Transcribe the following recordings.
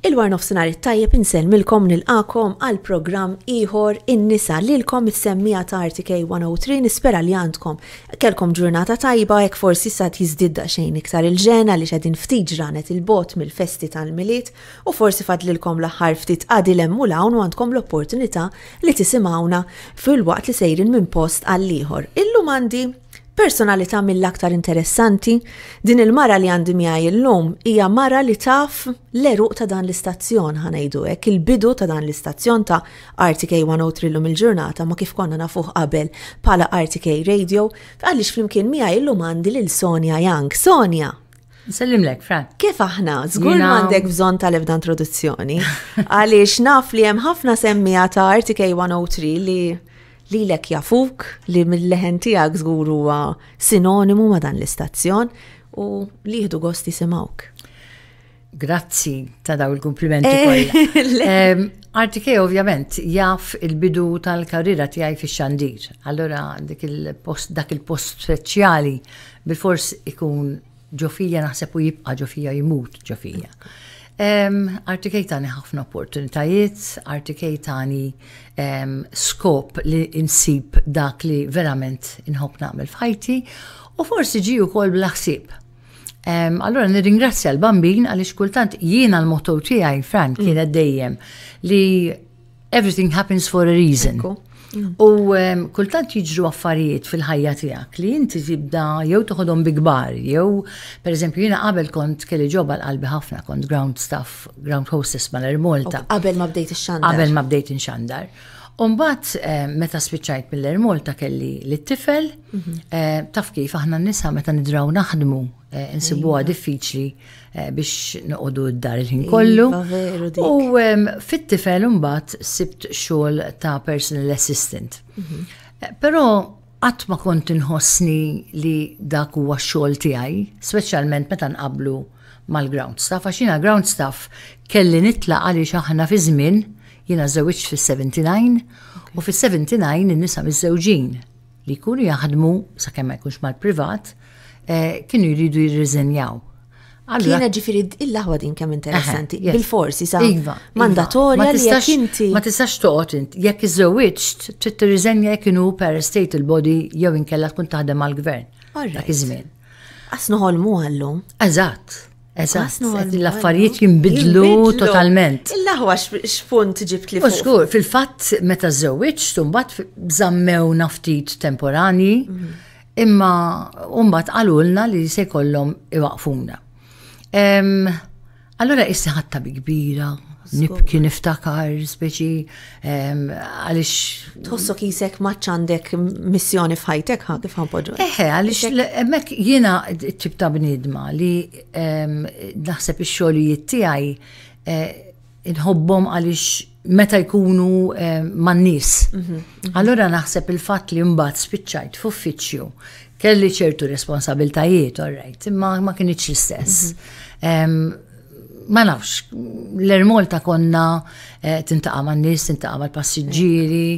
Il-war nofsinhar it-tajjeb nil-akom għal programm ieħor in-nisa lilkom is-semmija ta' RTK 103 nispera li għandkom. Kelkom ġurnata tajba jekk forsi sa jiżdidda xejn iktar il-ġena li xedin ftiġ ranet il-bot mill-festi tal-miliet u forsi fadlilkom l-aħħar ftit għadilem u lawn u għandkom l-opportunità li tisimgħuna fil-waqt li sejrin minn post għall ieħor. Illum għandi personalità mill-aktar interessanti, din il-mara li għandi miħaj il-lum hija mara li taf l-eruq ta' dan l-istazzjon ħanajdu hekk il-bidu ta' dan l-istazzjon ta' RTK 103 l-lum il-ġurnata ma kif konna nafuħ qabel pala RTK Radio, għalix flimkien miħaj il-lum għandi l-Sonja Young. Sonja! lek, Fran. Kif aħna? Zgur għandek bżon tal dan introduzzjoni. Għaliex naf li hemm ħafna semmija ta' RTK 103 li li lek jafuk li mill-leħen tijak zguru huwa sinonimu ma dan l-istazzjon u li jihdu gosti simawk. Grazzi ta' daw il-komplimenti kollha. Eh, ehm, Artike ovvjament jaf il-bidu tal-karriera tiegħi fix-xandir. Allora dak il-post il speċjali bil-fors ikun ġofija naħseb u jibqa' ġofija jmut ġofija. Artikejtani ħafna opportunitajiet, artikejtani skop li insib dak li verament inħob nagħmel f'ħajti u forsi ġi wkoll kol ħsieb Um, allora nirringrazzja l-bambin għaliex kultant jiena l motor tijaj, Frank mm. kienet dejjem li everything happens for a reason. U kultant jiġru affarijiet fil-ħajja tiegħek li inti tibda jew toħodhom bi kbar, jew pereżempju jiena qabel kont kelli ġoba l-qalbi ħafna kont ground staff, ground hostess mal ermolta Qabel ma bdejt ix-xandar. Qabel ma bdejt in xandar Umbat, eh, meta spiċajt mill-ermol ta' kelli l-tifel, mhm. eh, taf kif aħna nisa meta nidraw naħdmu, eh, nsibuwa iva. diffiċli biex noqodu d-dar il-ħin kollu. Iva, U fit-tifel umbat sibt xol ta' personal assistant. Mhm. Pero għat ma kont inħossni li dak huwa x-xogħol tiegħi, speċjalment meta nqablu mal-ground staff, għax ground staff kelli nitla għaliex aħna fi żmien jina zewiċ fil 79 u fis-79 in-nisa miż-żewġin li jkunu jaħdmu sakemm ma jkunx mal-privat eh, kienu jridu jirriżenjaw. Kiena ġifiri il-laħwa din kemm interessanti. Bil-forsi sa' iva, iva. mandatorja li jekk inti. Ma tistax toqgħod int, jekk iżewwiġt trid tirriżenja jekk per state il-body jew inkella tkun taħdem mal gvern Dak iż-żmien. Asnuħolmu għallum. Eżatt. Eżatt, l-affarijiet jimbidlu totalment. Il-laħwa x'punt ġibt li fuq. fil-fatt meta żewġ stumbat żammew naftit temporani, mhm. imma umbat għalulna li se kollom iwaqfuna. Allora issa ħatta bi kbira, nibki niftakar speċi għalix. Tħossok kisek maċ għandek missjoni fħajtek ħa kif ħanpoġu. Eħe, għalix emmek jena tibta bnidma li naħseb il-xolijiet tijaj eh, inħobbom għalix meta jkunu man-nies. Mhm, mhm. Allora naħseb il-fatt li mbagħad spiċċajt f'uffiċċju kelli ċertu responsabiltajiet, all right, imma ma kienx l-istess. Mhm ma nafx, l-ermolta konna eh, tintaqa ma' nis, tintaqa ma' l-passiġġieri,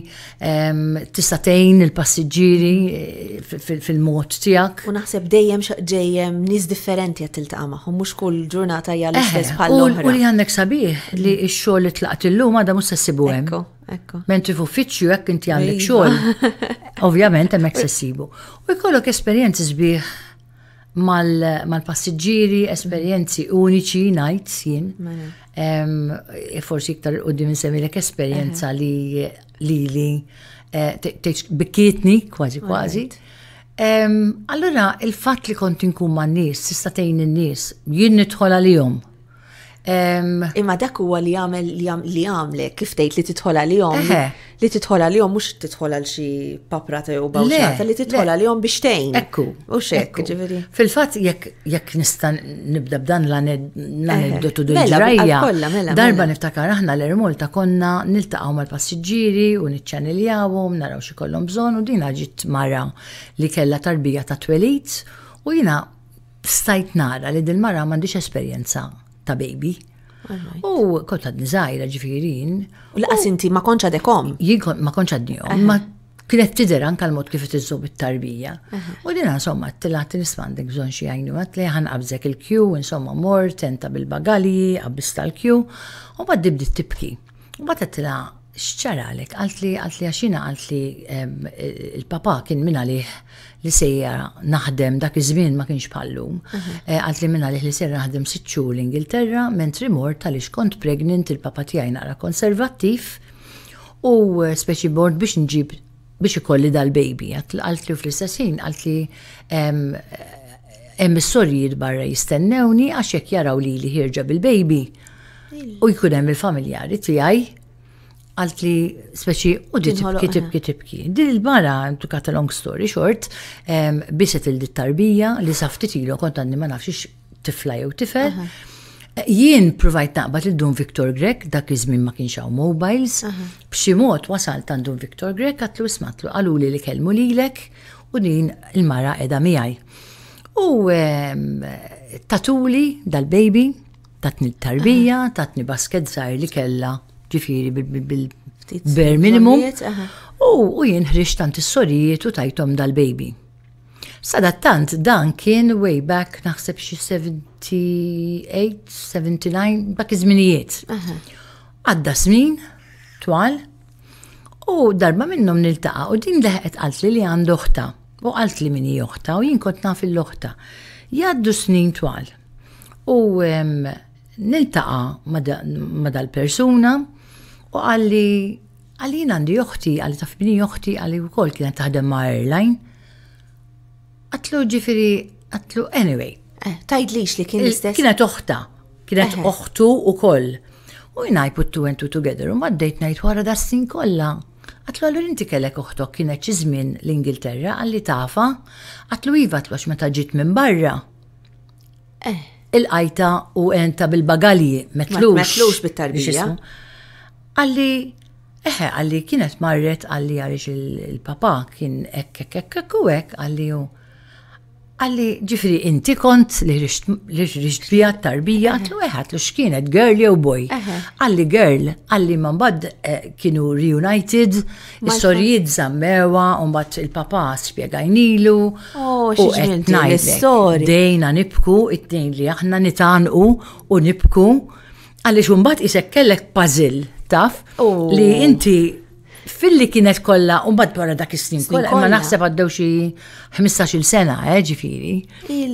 tista' tgħin il-passiġġieri eh, fil-mod tiegħek. U naħseb dejjem xaqġejjem nies differenti qed tiltaqa' magħhom, mhux kull ġurnata hija l-istess eh, bħal U li għannek sabiħ li mm. x li tlaqt illum għadha mhux se ssibu hemm. Ekko. Mentri f'uffiċċju jekk inti għandek xogħol, ovvjament hemm se U jkollok esperjenzi sbieħ mal-passiġġieri, esperjenzi uniċi najt jien. E forsi iktar u dimin semilek esperjenza li li eh, bikietni kważi kważi. Allora, il-fat li kont inkun ma' n-nis, sistatejn n-nis, jien nitħola li jom Imma dak huwa li jagħmel li għamle kif tgħid li titħol għalihom. Li titħol għalihom mhux titħola għal xi paprata jew bawxata li titħol għalihom biex tgħin. Ekku. hux hekk. ġifieri. Fil-fatt jekk jekk nista' nibda b'dan l-aneddotu mela, ġrajja. Mela, mela. Darba niftakar aħna l ta' konna niltaqgħu mal-passiġġieri u niċċanniljawhom, naraw xi kollhom bżonn u din ġiet mara li kellha tarbija ta' twelit u jiena stajt nara li dil-mara m'għandix esperjenza ta' baby. U kont għad nizajra ġifirin. U laqas inti ma konċa dekom? Jinkon ma konċa d-njom, ma kienet tider anka l-mod kif tiżżob it-tarbija. U dina insomma t-tilat nispandek bżon xie għajnu għat li ħan qabżek il-kju, insomma mort, tenta bil-bagali, qabbista l-kju, u bad dibdi t-tibki. U bad t xċaralek, għalt li għalt li għaxina għalt li il-papa kien minna li li sejja naħdem dak iż-żmien ma kienx bħallum. Mhm. Eh, għalt li minna li li sejja naħdem sitxu l-Ingilterra, mentri mort tal kont pregnant il-papa tijaj naqra konservattiv u eh, speċi bord biex nġib biex ikolli dal-baby. Għalt li fl-istessin, għalt li hemm is sorijiet barra jistennewni għax jaraw li li ħirġa bil-baby u jkun hemm il-familjari tiegħi għalt li speċi u di tibki tibki tibki. Din il-bara, to cut a long story short, biset il-tarbija li saftit ilu kont għandi ma nafx tifla jew tifel. Jien provajt naqbad il-Dun Viktor Grek, dak iż-żmien ma kienx hawn mobiles, b'xi mod wasalt għand Dun Viktor Grek għatlu smatlu għalu li li kelmu lilek u din il-mara edha miegħi. U tatuli dal-baby, tatni t-tarbija, tatni basket zaħir li kella ġifiri bil ber minimum. U jien ħriġ tant is-sorijiet u tajtom dal-baby. tant dan kien way back naħseb xi 78, 79, bak iż-żminijiet. Għadda snin, twal, u darba minnhom niltaqa' u din leħqet qalt li li għandu oħta. U qalt li minni oħta u jien kont naf il oħta Jgħaddu snin twal. U niltaqa' ma dal-persuna U għalli għalli għandi joħti, għalli tafbini joħti, għalli u kol kienet taħdem ma' airline. Għatlu ġifiri, għatlu anyway. Eh, Tajd li li kien istess. Kienet toħta, kiena toħtu u kol. U jina put two and two together, u maddejt najt wara dassin kolla. Għatlu għallu inti kellek uħtok kienet ċizmin l-Ingilterra, għalli tafa, għatlu jiva għatlu għax meta ġit minn barra. Eh. Il-qajta u enta bil-bagalji, metlux. Metlux bit-tarbija. Għalli, eħe, għalli kienet marret għalli għalix il-papa kien ekk ekk ekk ekk u ekk għalli ju. għalli ġifri inti kont li rixtlija tarbija għatlu eħat lu xkienet girl jew boy. Għalli girl, għalli man bad eh, kienu reunited, istorijiet zammewa, un bad il-papa spiegajnilu. Oh, u għetnajt. Dejna nibku, it-tnejn li aħna nitanqu u nibku. Għalli xumbat isek kellek puzzle staff li inti Filli kienet kolla, un bad barra dak is-snin kolla, ma naħseb għaddew xi 15-il sena, eh, ġifiri.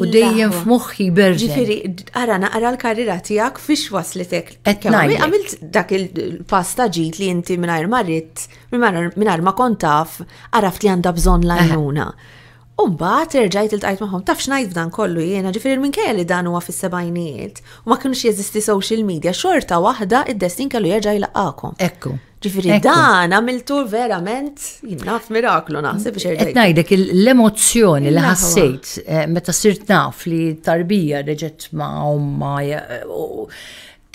U dejjem f'moħħi berġa. Ġifiri, ara naqra l-karriera tiegħek fiex waslitek. Għamilt dak il-pasta ġit li inti mingħajr marrit, mingħajr ma kontaf, għaraft li għandha bżonn lajnuna. Eh. Umbat irġajt il-tajt maħom, taf xnajt f'dan kollu jena, ġifieri minn li dan huwa fis-sebajniet, u ma kienx jeżisti social media, xorta waħda id-destin kellu jerġa' jlaqakom. Ekku. ġifieri dan għamiltu verament jinnaf miraklu naħseb biex irġajt. Etnajdek l-emozjoni li mela, ħassejt eh, meta sirt naf li tarbija reġet ma' umma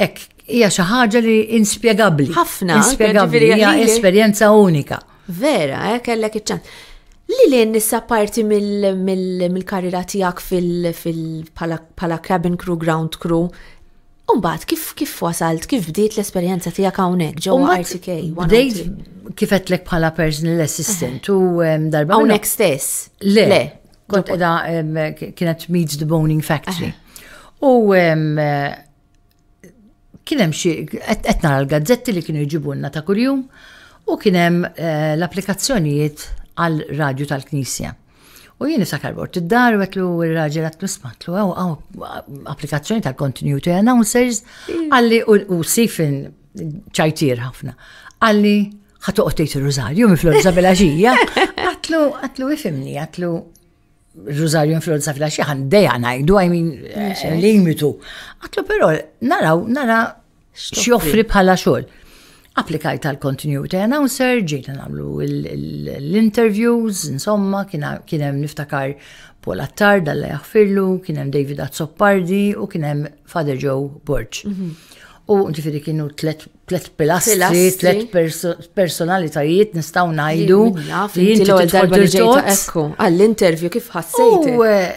ek hija xi ħaġa li inspjegabbli. Ħafna, inspjegabbli, hija esperjenza unika. Vera, eh, kellek iċ-ċans. Li li nissa parti mill-karriera tijak fil-pala cabin crew, ground crew, Umbat, kif kif wasalt, kif bdiet l-esperienza tijak għawnek ġewwa RTK? Bdejt għetlek oh bħala personal assistant u darba. Għawnek stess? Le, kont edha kienet Meets the Boning Factory. U eh, kienem xie, etna l-gazzetti li kienu jġibunna ta' kuljum u kienem eh, l-applikazzjonijiet għal radju tal-Knisja. U jien sakar bort id-dar għetlu il-raġel għetlu smatlu għaw applikazzjoni tal-continuity announcers iva. għalli u sifin ċajtir ħafna. Għalli ħatuqtejt il-Rosario minn Florza Belaxija. Għatlu, għatlu ifimni, għatlu Rosario minn Florza Belaxija għandeja najdu għajmin eh, limitu. Għatlu pero naraw, nara xjoffri bħala xol applikajt tal continuity announcer, ġejt namlu l-interviews, insomma, kienem niftakar Paul Attar, Dalla jaxfirlu, kienem David Azzopardi u kienem Father Joe Borch. U ġifiri kienu tlet pilastri, tlet personalitajiet nistaw najdu. Għall-intervju kif ħassejt? Eh,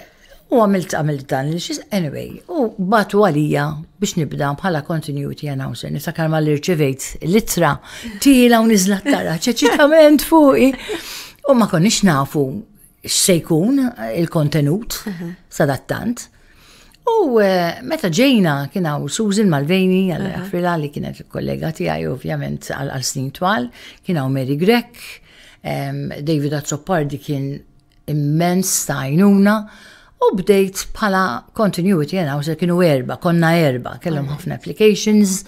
U għamilt għamilt dan li xis, anyway, u batu għalija biex nibda bħala continuity announcer, nisa karma li rċevejt itra tila u nizlat tara, ċeċitament fuqi. U ma konniex nafu xsejkun il-kontenut, uh-huh. sadattant. U eh, meta ġejna u Susan Malveni, għal-Afrila uh-huh. li kienet il-kollega tijaj ovvjament għal-snin twal, u Mary Grek, David Azzopardi kien immens tajnuna, U bdejt pala continuity, jena, u kienu erba, konna erba, kellhom ħafna applications,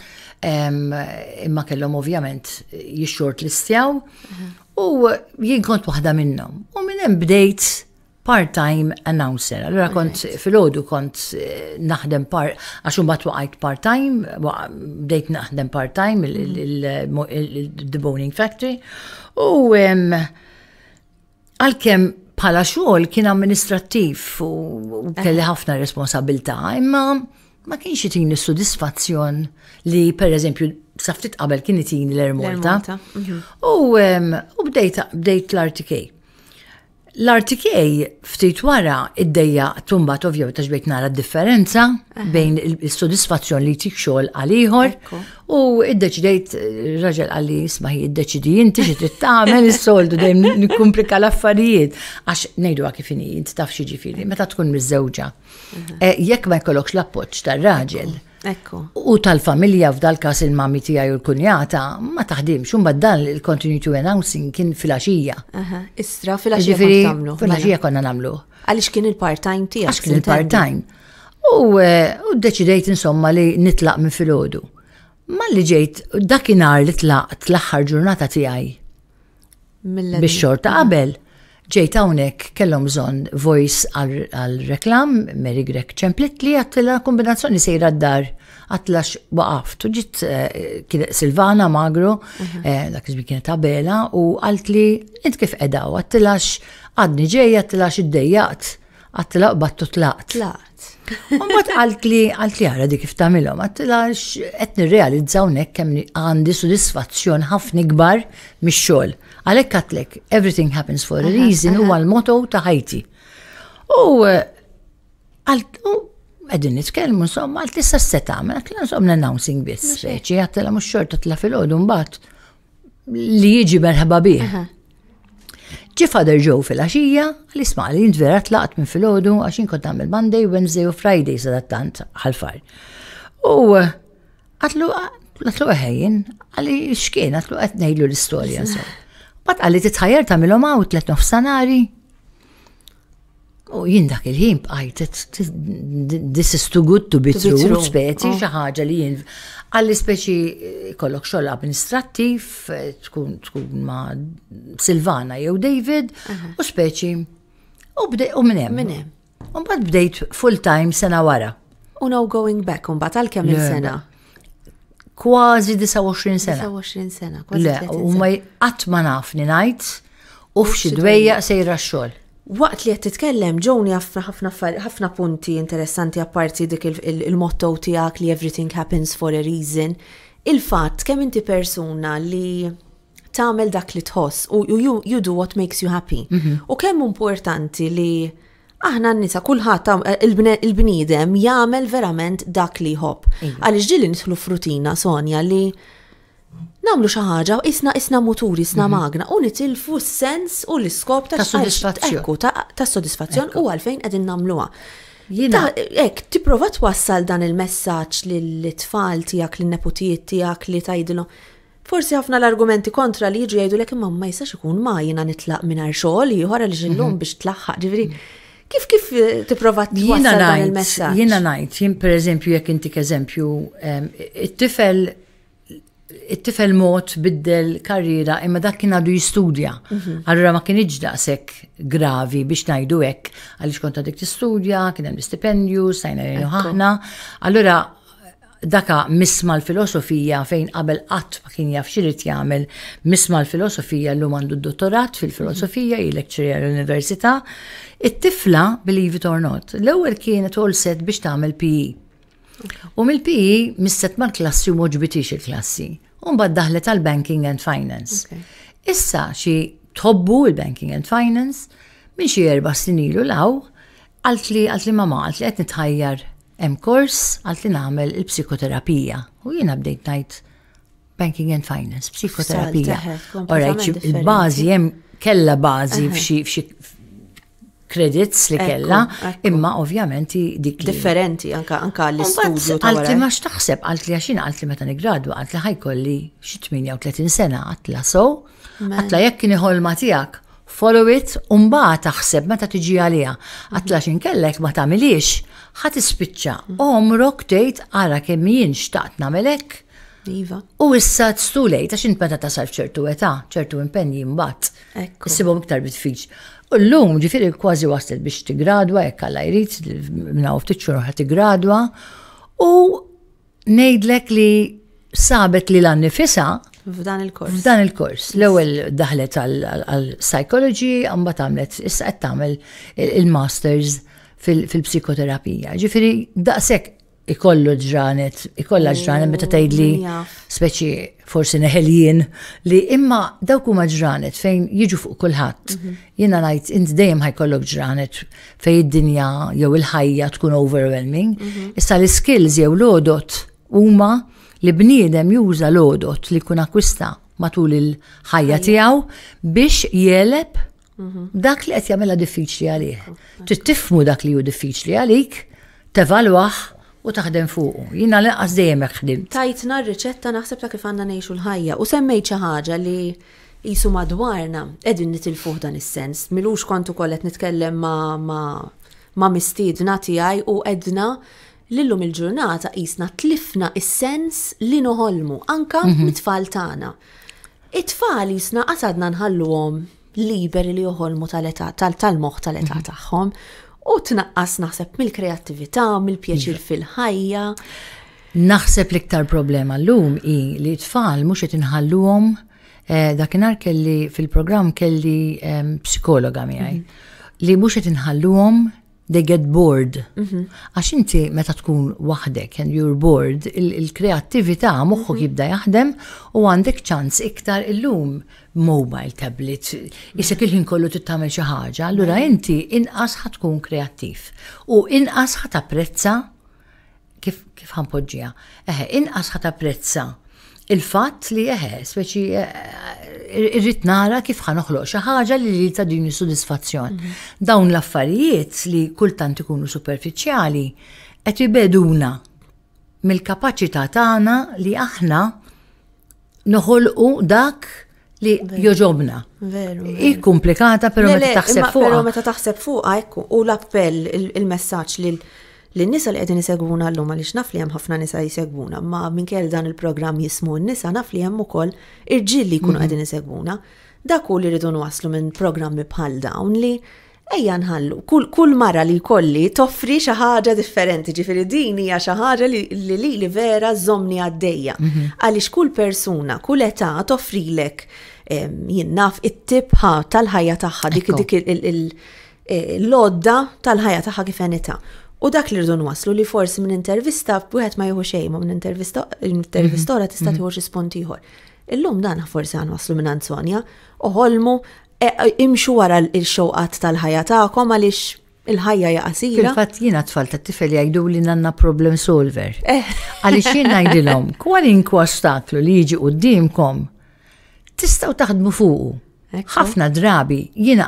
imma kellhom ovvjament jixxort listjaw, u jien kont waħda minnhom. U minn hemm bdejt part-time announcer. Allora kont fil-ħodu kont naħdem part, għaxum bat waqajt part-time, bdejt naħdem part-time il-Deboning Factory, u għal-kem bħala xogħol kien amministrattiv u kelli ħafna responsabilità, imma ma kienx itini sodisfazzjon li per eżempju saftit qabel kien itini l-ermolta. Mhm. U bdejt l-RTK. L-RTK ftit wara id-dejja tumbat ovvju ta' ġbejt nara differenza bejn il-sodisfazzjon li tik xogħol għal ieħor u iddeċidejt raġel għalli isma' hi iddeċidi inti xi trid tagħmel is-soldu dejjem nikkumplika l-affarijiet għax ngħidu kif inhi inti taf xi ġifieri meta tkun miż-żewġa. Eh, jekk ma jkollokx l-appoġġ tar-raġel Ekku. U tal-familja f'dal kas il-mami tijaj u l-kunjata ma taħdimx, un dan il to announcing kien fil-axija. Istra fil-axija konna namlu. Fil-axija mela. konna namlu. Għalix kien il-part-time tijaj. Għalix kien il-part-time. U eh, deċidejt insomma li nitlaq minn fil-ħodu. Ma li ġejt, dakinar li tlaqt l ġurnata tijaj. Bix-xorta qabel ġejt hawnhekk kellhom bżonn voice għal reklam Mary Grek ċemplit li għattila kombinazzjoni sejra d-dar għatlax waqaft. U ġit eh, Silvana Magro, mhm. eh, dak iżbi kienet tabela, u għalt li int kif edaw, għatlax għadni ġej, għatlax id-dejjaqt, għatlax battu tlaqt. Tlaqt. Umbat għalt li għalt li għara di kif tamilom, għatlax etni realizzaw nek kem għandi sodisfazzjon ħafni gbar mis xogħol Għalek katlek, everything happens for a reason, huwa l-motto ta' ħajti. Eh, u għedin nitkellmu, insomma, għal tista s-seta, għamna klan insomma announcing biss. Reċi għattela mux xorta tla fil-ħodu mbat li jieġi merħaba bih. Ġi fader ġew fil-axija, li sma li jindvera tlaqt minn fil-ħodu għaxin kont għamil Monday, Wednesday u Friday sadattant għal-far. U għatlu għatlu għahejn, għalli xkien, għatlu għatnejlu l-istoria, insomma. Bat għalli titħajer tamilom outlet sanari. U jien dak il-ħin bqajt, this is too good to be true, speċi oh. xaħġa li jien. Għalli speċi kollok xogħol administrativ, eh, tkun ma' Silvana jew David, u speċi u bdej u minnem. Minnem. Un bdejt full-time sena wara. U no going back, un bat għal-kem il-sena kważi 29 sena. 29 sena, kważi. Le, u ma nafni najt u f'xi dweja sejra x-xogħol. Waqt li qed titkellem ġowni ħafna punti interessanti apparti dik il-motto tiegħek li everything happens for a reason. Il-fatt kemm inti persuna li tagħmel dak li tħoss u you, you do what makes you happy. Mhm. U kemm importanti li aħna n-nisa kullħat eh, il-bniedem jagħmel verament dak li jħobb. Iva. Għaliex ġili nidħlu frutina Sonja li namlu xi ħaġa isna isna muturi, isna mhm. magna u nitilfu s-sens u l-iskop ta' soddisfazzjon. ta' soddisfazzjon u għalfejn qegħdin nagħmluha. Jina. Ek, provat twassal dan il-messaġġ l tfal tiegħek, lin-neputijiet tiegħek li tgħidilhom Forsi ħafna l-argumenti kontra li jiġu jgħidu l-ek imma ma jistax ikun ma jina nitlaq minn xogħol ieħor li ġillum mhm. biex tlaħħaq ġifieri mhm. Kif kif eh, tipprova twassal dan il-messaġġ? Jiena ngħid, jien pereżempju jekk intik eżempju, ehm, it-tifel it-tifel mod biddel karriera imma dak kien għadu jistudja. Mhm. Allura ma kien iġdaqsek gravi biex ngħidu hekk għaliex kont għadek tistudja, kien hemm stipendju, sajna ħafna. Allura daka misma l-filosofija fejn qabel qatt ma kien jaf xirid jagħmel misma l-filosofija llum għandu d-dottorat fil-filosofija jilekċirja l-università. It-tifla, believe it or not, l-ewwel kienet all set biex tagħmel PE. U mill-PE misset mal-klassi u moġbitix il-klassi. mbagħad daħlet tal banking and finance. Issa xi tobbu il-banking and finance minn xi erba' snin ilu law għalt li għalt li mama għalt li qed nitħajjar hemm kors għal li nagħmel il-psikoterapija u jiena bdejt ngħid banking and finance, psikoterapija. Orajt, il-bażi hemm kella bażi f'xi credits li kella, imma ovvjament dik differenti anka anka l-istudju Għalti ma x'taħseb, għal li għaxina għalt meta nigradu, għalti ħajkolli xi 38 sena, għatla la so, jekk kien iħolma tiegħek follow it, umba taħseb meta tiġi għalija. Għatlax inkellek ma tamilix, ħat ispiċċa. Omrok tgħid ara kemm jien xtaqt namelek. Iva. U issa t-stulej, ta' xint meta tasal ċertu età, ċertu impenji mbatt. Ekku. Sibu iktar bitfiġ. L-lum ġifiri kważi waslet biex t-gradwa, jekk għalla jrid, minna u ftit-ċurru t-gradwa. U nejdlek li sabet li l-annifisa, F'dan il-kors. F'dan il-kors. L-ewwel daħlet għal psychology, għamba tamlet, issa qed tagħmel il-masters fil-psikoterapija. Ġifieri daqshekk ikollu ġranet, ikolla ġranet meta tgħidli speċi forsi neħeljien li imma dawk huma ġranet fejn jiġu fuq kulħadd. Mhm. Jiena ngħid inti dejjem ħajkollok ġranet fejn id-dinja jew il-ħajja tkun overwhelming. Mhm. Issa l-skills jew l-odot huma li bniedem juża l-odot li kun akwista matul il-ħajja tiegħu biex jeleb mhm. dak li qed jagħmilha diffiċli għalih. Trid dak li hu diffiċli għalik, tevalwaħ u taħdem fuqu. Jina lanqas dejjem ħdimt. Tajtna r-riċetta naħseb ta' kif għandna ngħixu l-ħajja u semmejt xi ħaġa li jisu madwarna qegħdin nitilfuh dan is-sens. Milux kontu kollet nitkellem ma' ma' ma' mistiedna tiegħi u edna Lillum il-ġurnata jisna tlifna is-sens li noħolmu, anka mhm. mit-tfal tagħna. It-tfal jisna qasadna nħalluhom liberi li joħolmu tal-età, tal-moħ tal-età mhm. tagħhom u tnaqqas naħseb mill-kreattività, mill-pjaċir iva. fil-ħajja. Naħseb l-iktar problema l-lum i li tfal mux qed inħalluhom eh, dakinhar kelli fil-programm kelli ehm, psikologa miegħi mhm. li mhux qed inħalluhom they get bored. Mhm. Għax inti meta tkun waħdek and you're bored, il-kreattività il moħħok mhm. jibda jaħdem u għandek ċans iktar illum mobile tablet, jisek il-ħin kollu tittamel xi ħaġa, allura mhm. inti inqas ħatkun kreattiv u inqas ħat apprezza kif ħampoġġija, Eħe, inqas ħat apprezza il-fatt li eħe, eh, speċi eh, irrit nara kif ħanoħloq xi ħaġa li li ta' din soddisfazzjon. Mhm. Dawn l-affarijiet li kultant ikunu superfiċjali qed jibeduna mill-kapaċità tagħna li aħna noħolqu dak li joġobna. Veru. I komplikata, pero meta taħseb fuq. Pero meta taħseb fuq, ekku, u l-appell, il-messaġġ li n nisa li jisegwuna isegwuna llum għaliex naf li hemm ħafna nisa jisegwuna, ma minkejl dan il-programm jismu n-nisa naf li hemm ukoll irġilli li jkunu qegħdin isegwuna. Dak li rridu waslu minn programmi bħal dawn li ejja nħallu, kull kull mara li kolli toffri xi ħaġa differenti, ġifiri din hija xi ħaġa li li li vera żomni għaddejja. Mm-hmm. Għaliex kull persuna, kull età lek jinnaf it-tibħa tal-ħajja tagħha dik dik il-lodda eh, tal-ħajja tagħha kif enita. U dak li rridu waslu li forsi minn intervista b'wieħed ma jieħu xejn ma minn intervista intervistora tista' mhm, mhm. tieħu xi spunt ieħor. Illum dan forsi għan waslu minn Anzonja, uħolmu e, e, imxu wara l xewqat tal-ħajja tagħkom għaliex il-ħajja jaqasira. Fil-fat jina tfal ta' tifel jgħidu li nanna problem solver. Eh. Għaliex jien ngħidilhom. kwalinku ostaklu li jiġi u d-dimkom, tistaw taħdmu fuqu. ħafna drabi jina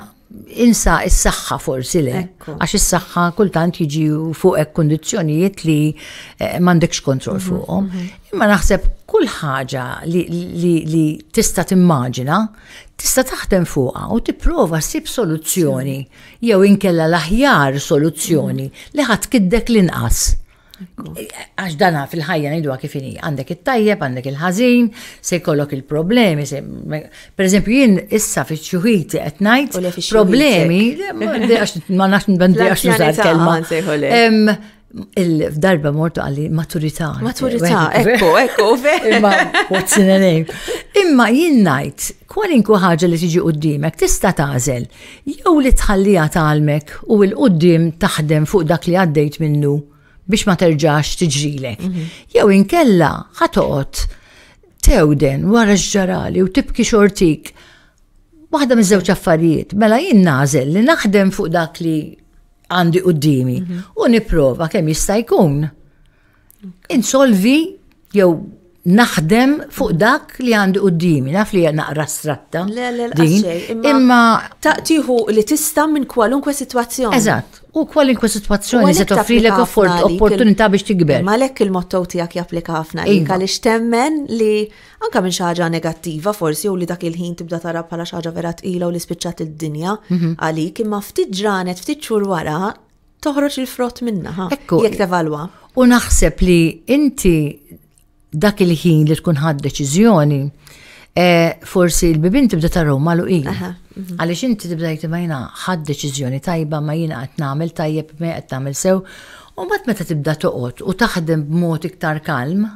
insa s-saxħa forsi le. Għax s-saxħa kultant jiġi fuq kondizjonijiet li eh, mandekx kontrol mhm, fuqhom. Mhm. Imma naħseb kull ħaġa li tista' timmaġina tista' taħdem fuqha u tipprova ssib soluzzjoni jew inkella l-aħjar soluzzjoni mhm. li ħadd kiddek l-inqas. E, għax dana fil-ħajja ngħidu kif għandek it-tajjeb, għandek il ħazin se jkollok il-problemi. Per eżempju jien issa fi ċuħiti qed ngħid problemi ma nafx nbendi għax nużar kelma. Il-darba mortu għalli maturità. Maturità, ekku, ekku, Imma, what's in a name? Imma jien ngħid kwalinku ħaġa li tiġi qoddimek tista' tagħżel jew li tħallija talmek u l-qoddim taħdem fuq dak li għaddejt minnu biex ma terġax tiġrilek. Mhm. Jew inkella ħatot tewden wara ġġarali u tibki xortik. Waħda miż-żewġ affarijiet, mela jien nażel li naħdem fuq dak li għandi qudiemi mhm. u nipprova kemm jista' jkun. Insolvi jew naħdem fuq dak li għandu qoddimi, naf li naqra stratta. Le, le, din, imma taqtiħu li tista' minn kwalunkwe situazzjoni. Eżatt, u kwalunkwe situazzjoni se toffri l opportunità biex tikber. Ma lek il-motto tiegħek japplika ħafna lek iva. li temmen li anka minn xi ħaġa negattiva forsi u li dak il-ħin tibda tara bħala xi ħaġa vera tqila u li spiċċat id-dinja mhm. għalik imma ftit ġranet ftit xhur wara toħroġ il-frott minna. Ekku. Jek tevalwa. U naħseb li inti dak il-ħin li tkun ħad deċiżjoni, e, forsi l-bibin tibda taraw malu il. Mhm. Għalix inti tibda jtibajna ħad deċiżjoni tajba ma jina għat namil tajjeb me għat namil sew, u bat meta tibda toqot u taħdem b'mod iktar kalm,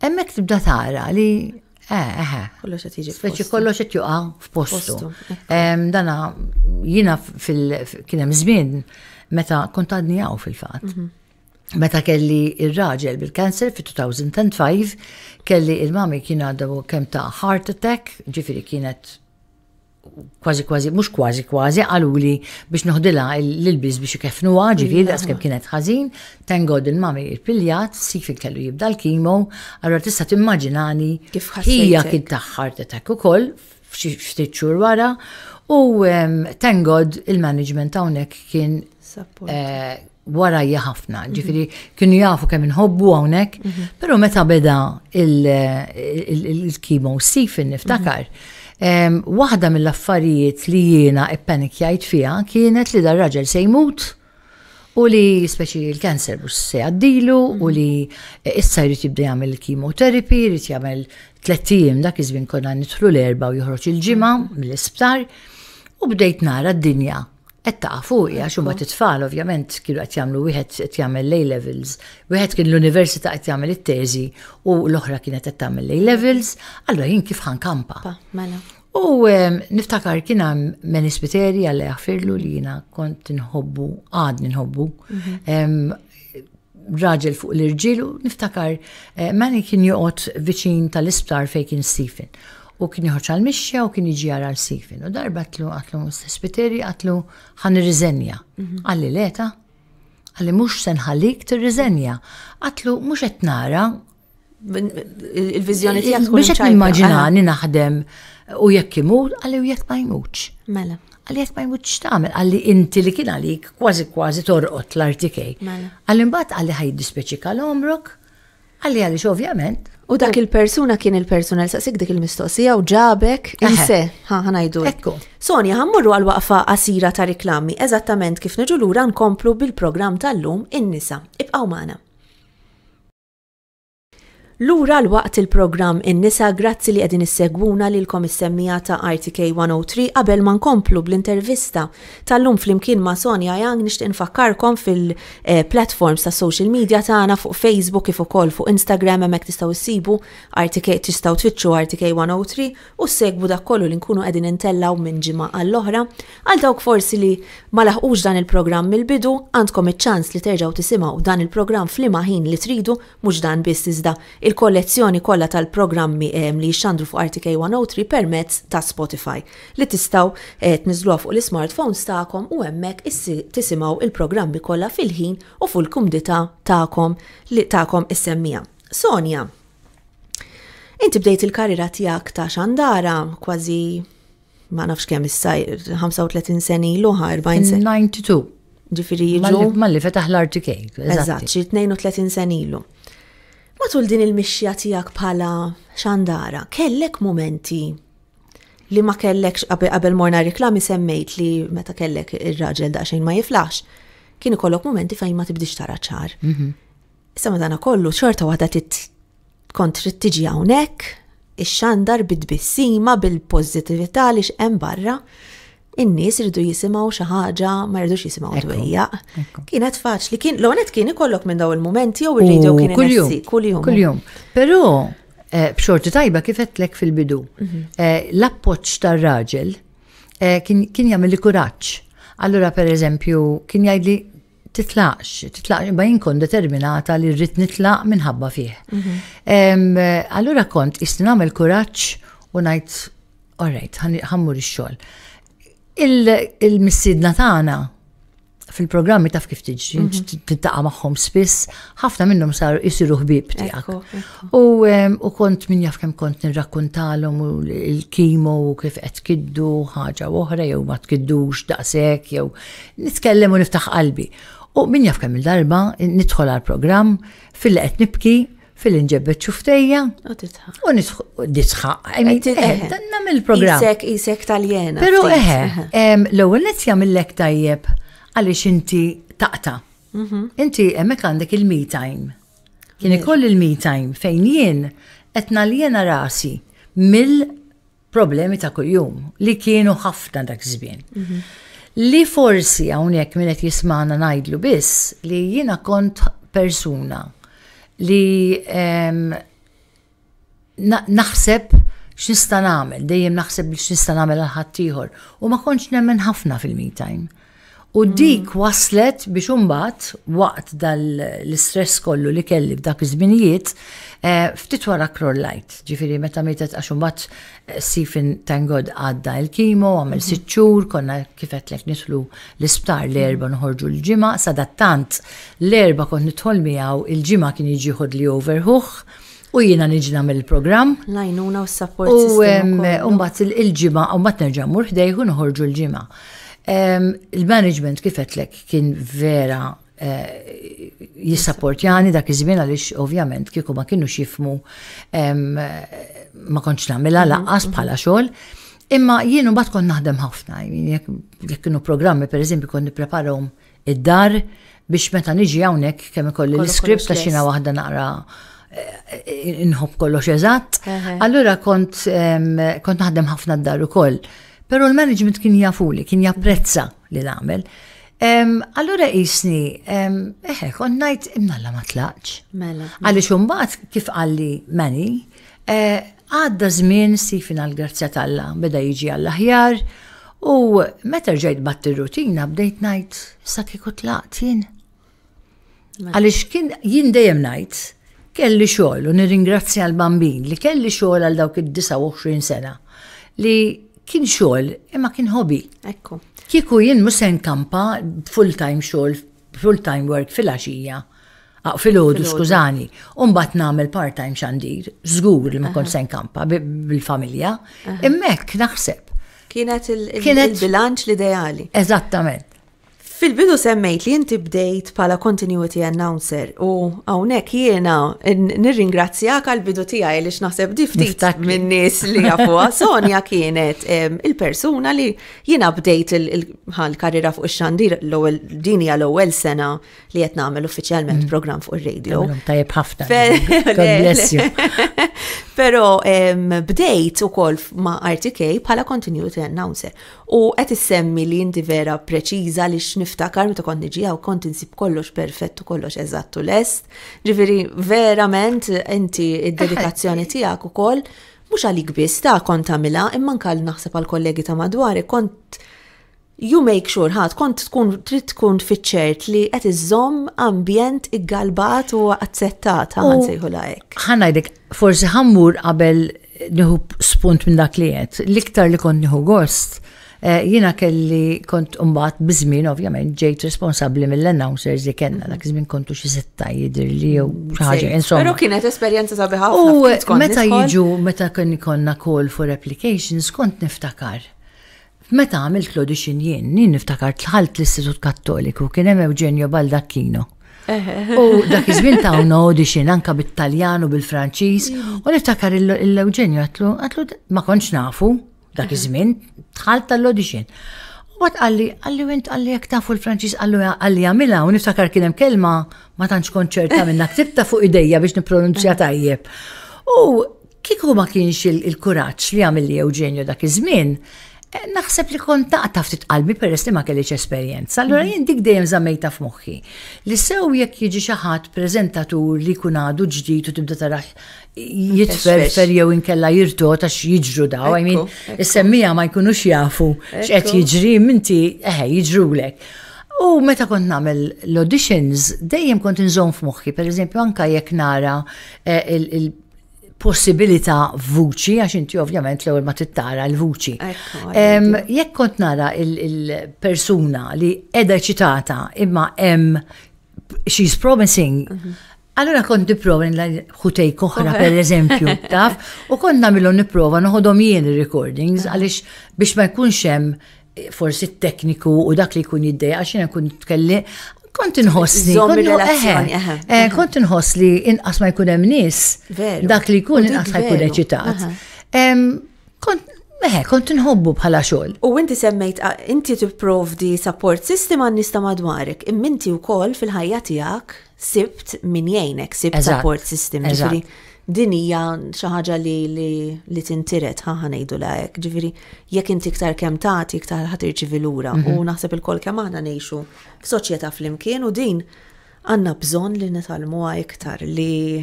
emmek tibda tara li eh, eh, eh, kollox qed jiġi. Speċi kollox qed juqa' f'postu. Dana jiena fil kien hemm żmien meta kontadni għaw fil-fatt. Mhm. Meta kelli il raġel bil-kanser fi 2005, kelli il-mami kien għadha kemm ta' heart attack, ġifiri kienet kważi kważi, mux kważi kważi, għaluli biex noħdila l bis biex ikefnu ġifi, daqs kem kienet ħazin, tengod il-mami il-piljat, sif kellu jibda l-kimo, għarra tista timmaġinani hija kien heart attack u koll, ftit xhur wara, u tengod il-management hawnhekk kien wara ħafna, ġifiri kienu jafu kemm inħobbu hawnhekk, però meta beda il-kimo sifin niftakar. Waħda mill-affarijiet li jiena ippanikjajt fiha kienet li dar raġel se jmut u li speċi l kanser bus se għaddilu u li issa jrid jibda jagħmel kimoterapi, jrid jagħmel tlettijiem dak iż-żmien konna nitħlu l-erba u joħroġ il-ġimgħa mill-isptar u bdejt nara d-dinja Et taqa' fuq għax huma titfal ovvjament kienu qed jagħmlu wieħed qed jagħmel lay levels, wieħed kien l-università qed jagħmel it-teżi u l-oħra kienet qed tagħmel lay levels, allura jien kif ħankampa. Mela. U niftakar kien hemm menispiteri għal jaħfirlu li jiena kont nħobbu, għad nħobbu. Mhm. Raġel fuq l-irġilu, niftakar eh, mani kien joqgħod viċin tal-isptar fejn kien Stephen u kien joħroġ għal mixja u kien jiġi għal sifin. U darba għatlu għatlu mustaspiteri għatlu ħan riżenja. Mhm. Għalli leta, għalli mux senħalik t rizenja Għatlu mux etnara. Il-vizjoni tijak. Mux qed nimmaġinani naħdem u jekk imut, għalli u jekk ma jmutx. Mela. Għalli jekk ma jmutx tagħmel, għalli inti li kien għalik kważi kważi torqot l-artikej. Mela. Għalli mbagħad għalli ħajdispeċi kal omrok għalli għalli ovvjament U dak il-persuna kien il-persuna l saqsik dik il-mistoqsija u ġabek il-se, ha ħanajdu. Ekku. Sonja, ħammurru għal-waqfa qasira ta' riklami, eżattament kif neġu lura nkomplu bil-programm tal-lum in-nisa. Ibqaw magħna. Lura l-waqt il-programm in-nisa grazzi li qegħdin issegwuna lilkom l-komissemmija ta' RTK 103 qabel ma nkomplu bl-intervista tal-lum flimkien ma' Sonja Jang nixtieq infakkarkom fil-platforms ta' social media tagħna fuq Facebook kif ukoll fuq Instagram hemmhekk s issibu RTK tistgħu twitchu RTK 103 u segwu dak kollu li nkunu għedin intellaw minn ġimgħa għall-oħra għal dawk forsi li ma laħqux dan il-programm mill-bidu għandkom iċ-ċans li terġgħu tisimgħu dan il-programm fl imaħin ħin li tridu mhux dan biss iżda il-kollezzjoni kollha tal-programmi ehm, li xandru fuq RTK 103 permezz ta' Spotify li tistaw eh, tniżluha fuq l-smartphones tagħkom u hemmhekk tisimgħu il-programmi kollha fil-ħin u fuq il-kumdita tagħkom li tagħkom issemmija. semmija Sonja, inti bdejt il-karriera tiegħek ta' xandara kważi ma nafx kemm issa 35 seni luħa 40 seni. 92. Ġifiri jiġu. Malli fetaħ l-RTK. Eżatt, xi 32 senilu. Matul din il-mixja tijak bħala xandara, kellek momenti li ma kellekx qabel morna riklami semmejt li meta kellek ir-raġel xejn ma jiflax, kien ikollok momenti fejn ma tibdix tara ċar. Mhm. Issa dana kollu xorta waħda tit kontri tiġi hawnhekk, ix-xandar bid-bissima bil-pożittività li x'hemm barra in-nies irridu jisimgħu xi ħaġa ma jridux jisimgħu twejja. Kienet faċli kien l onet kien ikollok minn daw il mumenti jew ir-radio kien kuljum. Kuljum. Kuljum. Però eh, b'xorti tajba kif lek fil-bidu. Mhm. Eh, l-appoġġ tar-raġel eh, kien jagħmel li kuraġġ. Allura per eżempju kien jgħid li titlaqx, titlaqx, bajin jinkon determinata li rrit nitlaq minħabba fih. Mhm. Allura kont istinam il-kuraċ u najt, all right, ħammur il-xol il-missidna tagħna fil-programmi taf kif tiġi, mhm. tittaqa maħħom spiss, ħafna minnhom saru jisiru ħbib tiegħek. U kont min jaf kemm kont nirrakkuntalhom il-kimo u kif qed kiddu ħaġa oħra jew ma tkiddux daqshekk jew nitkellem u niftaħ qalbi. U min jaf kemm il-darba nidħol għal programm fil-qed nibki fil-inġebbet ċuftejja. U nisħaq. Għanna mill program Isek, isek taljena. Pero eħe, l-ewel mill jamillek tajjeb għalix inti taqta. Mhm. Inti emmek għandek il-me time. Kien ikoll il-me time fejn jien etna li jena rasi mill-problemi ta' kuljum li kienu ħafna dak żmien. Mhm. Li forsi hawnhekk min qed jismana ngħidlu biss li jiena kont persuna li naħseb x'nista' nagħmel, dejjem naħseb li x'nista' nagħmel għal ħaddieħor u ma kontx nemmen ħafna fil-me time. U dik waslet biex umbat waqt dal-istress kollu li kelli f'dak iż-żminijiet eh, ftit wara krollajt. Ġifieri meta mietet għax imbagħad eh, sifin t'engod għadda l-kimo, għamel mhm. sitt xhur, konna kifet lek nitlu l-isptar l-erba nħorġu l-ġimgħa, sadattant l-erba kont nidħol miegħu il-ġimgħa kien jiġi ħodli overħuħ u jina nagħmel il-programm. Lajnuna u s-support. U mbagħad il-ġimgħa u mbagħad nerġa' mur ħdejħu noħorġu l-ġimgħa. Il-management kifetlek kien vera eh, jissapportjani dak iż-żmien għaliex ovvjament kieku ma kienux jifmu ma konċ nagħmilha laqqas mhm, bħala mhm. xogħol. Imma jienu bat kon naħdem ħafna, jekk kienu programmi per eżempju kon nipreparom id-dar biex meta niġi hawnhekk kemm ikolli l-iskript ta' xina waħda naqra eh, inħob kollox eżatt. Allura kont kont naħdem ħafna d-dar ukoll. Pero l-management kien jafuli, kien japprezza li l għamil allora jisni, um, eħe, konnajt imnalla ma tlaċ. Mela. mela. Għalli xumbat kif għalli mani, eh, għadda uh, zmin sifin għal-grazzja talla, beda jiġi għall-ħjar, u meta ġejt batti rutina bdejt najt, sa kiku tlaċ jien. Mela. Għalix kien jien dejjem najt, kelli xogħol u nirringrazzja l-bambin li kelli xogħol għal dawk id-29 sena li kien xogħol imma kien hobby. Ekku. Kieku jien musen se nkampa full-time xogħol, full-time work fil Ah, Fil-ħodu, skużani, Umbat namel part-time xandir, zgur li ma kont sen kampa bil-familja, immek naħseb. Kienet il-bilanċ l-ideali. Eżattament. Fil-bidu semmejt li inti bdejt pala continuity announcer u għawnek jiena nirringrazzjak għal bidu tijaj li xnaħseb diftit minn nis li għafuwa. Sonja kienet il-persuna li jiena bdejt il-karriera fuq il-xandir dinja l ewwel sena li jett namel uffiċjalment mm. program fuq il-radio. Tajib ħafna. Pero bdejt u kol ma RTK pala continuity announcer u għet semmi li inti vera preċiza li xnif niftakar meta kont niġija u kont insib kollox perfettu kollox eżattu lest. Ġifieri verament inti id-dedikazzjoni tiegħek ukoll mhux għalik biss ta' kont tagħmilha imma nkall naħseb għal kollegi ta' madwar kont you make sure ħad kont tkun trid tkun fiċċert li qed iżomm ambjent iggalbat u azzettat ħan sejħu lajk. Ħanajdek forsi ħammur qabel nieħu spunt minn dak li qed. L-iktar li kont nieħu gost Eh, jina kelli kont umbat bizmin, ovvjament, ġejt responsabli mill-announcers li kena, dak iżmin kontu xi setta jidir li jew ħaġa. Insomma. Pero kienet esperjenza sabiħa. U meta jiġu, meta kien konna call for applications, kont niftakar. Meta għamilt l-audition jien, nien niftakar tħalt l-Istitut Kattoliku, kien hemm Eugenio Baldacchino. Eh. U dak iż-żmien ta' un audition anka bit-Taljan u bil-Franċiż, u niftakar l-Eugenio għatlu, għatlu ma konċ nafu, dak iż-żmien tħalt tal-audition. U bat għalli, għalli wint għalli jek tafu l-Franċis, għalli għalli għamila, u niftakar kienem kelma ma tantx konċerta minna, ktibta fuq ideja biex nipronunzja eh. tajjeb. U kiku ma kienx il-kuraċ li għamilli Eugenio dak iż-żmien, Eh, naħseb li kont taqta ftit qalbi peress li ma kellix esperjenza. Allura mhm. jien dik dejjem żammejta f'moħħi. Li sew jekk jiġi xi ħadd preżentatur li jkun għadu ġdid u tibda tarax jitferfer jew inkella jirtu għax jiġru daw, I mean, semmija ma jkunux jafu x'qed jiġri minti eħe jiġrulek. U meta kont nagħmel l-auditions, dejjem kont inżomm f'moħħi, pereżempju anke jekk nara eh, possibilità vuċi, għax inti ovvjament l-ewwel ma tittara l-vuċi. Jekk kont nara il-persuna li edha ċitata imma hemm she's promising, mhm. Allora kont niprofa l-ħutej koħra per eżempju, taf, u kont namilu nipprova noħodhom jien recordings għaliex biex ma jkunx hemm forsi t-tekniku u dak li jkun jiddej għax jena kun kont inħossli. Eh, kont inħossli inqas ma jkun hemm nies dak li jkun inqas ma jkun eċitat. Eħe, kont nħobbu bħala xogħol. U inti semmejt inti tipprovdi support system għan nista madwarek, imminti wkoll fil-ħajja tiegħek sibt min jgħinek, sibt support system din hija xi ħaġa li li, li tintiret ħaħa ngħidu lek. Ġifieri jekk inti iktar kemm tagħti iktar ħad tirċivi lura u mhm. naħseb il-kol kemm aħna ngħixu f'soċjetà flimkien u din għandna bżonn li nitalmuha iktar li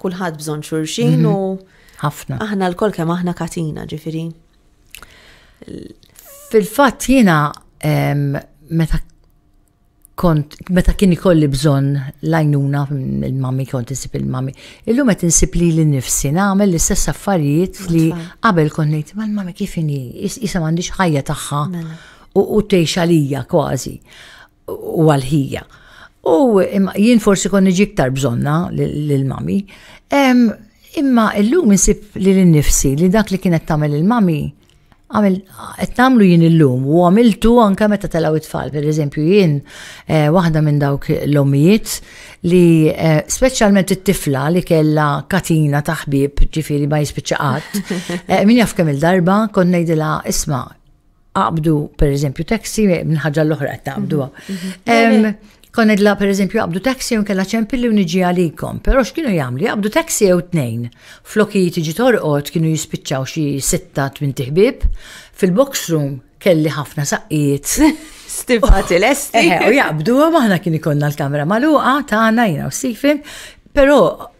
kulħadd bżonn xurxin mhm. u ħafna. Aħna l-kol kemm aħna katina ġifieri. Fil-fatt jiena meta kont, meta kien ikolli bżonn lajnuna il-mami kont insib il-mami. Illum qed insib li l-nifsi nagħmel l-istess affarijiet li qabel kont ngħid mal-mami kif inhi issa m'għandix ħajja tagħha mela. u tgħix għalija kważi u ħija. U jien forsi kon iġi iktar bżonna lill-mami. Imma illum insib li l-nifsi li dak li kienet tagħmel il-mami għamil, għetnamlu jien il-lum u għamiltu anka meta telaw it-tfal, per eżempju jien eh, wahda minn dawk l-omijiet li eh, specialment it-tifla li kella katina taħbib ġifiri ma jispiċaqat, minn eh, min jaf kemm il-darba konnejdila isma' għabdu, per eżempju taxi minn ħaġa l ohra qabdu. Kon edla per eżempju għabdu taxi un kella ċempilli u iġi għalikom, pero x'kienu jagħmlu taxi u jew tnejn. Flokki tiġi torqod kienu jispiċċaw xi sitta twin tiħbib, fil-box room kelli ħafna saqqiet. Stifat il esti eh, eh, U jaqbdu maħna kien ikonna l-kamera maluqa, taħna jina u sifin, Pero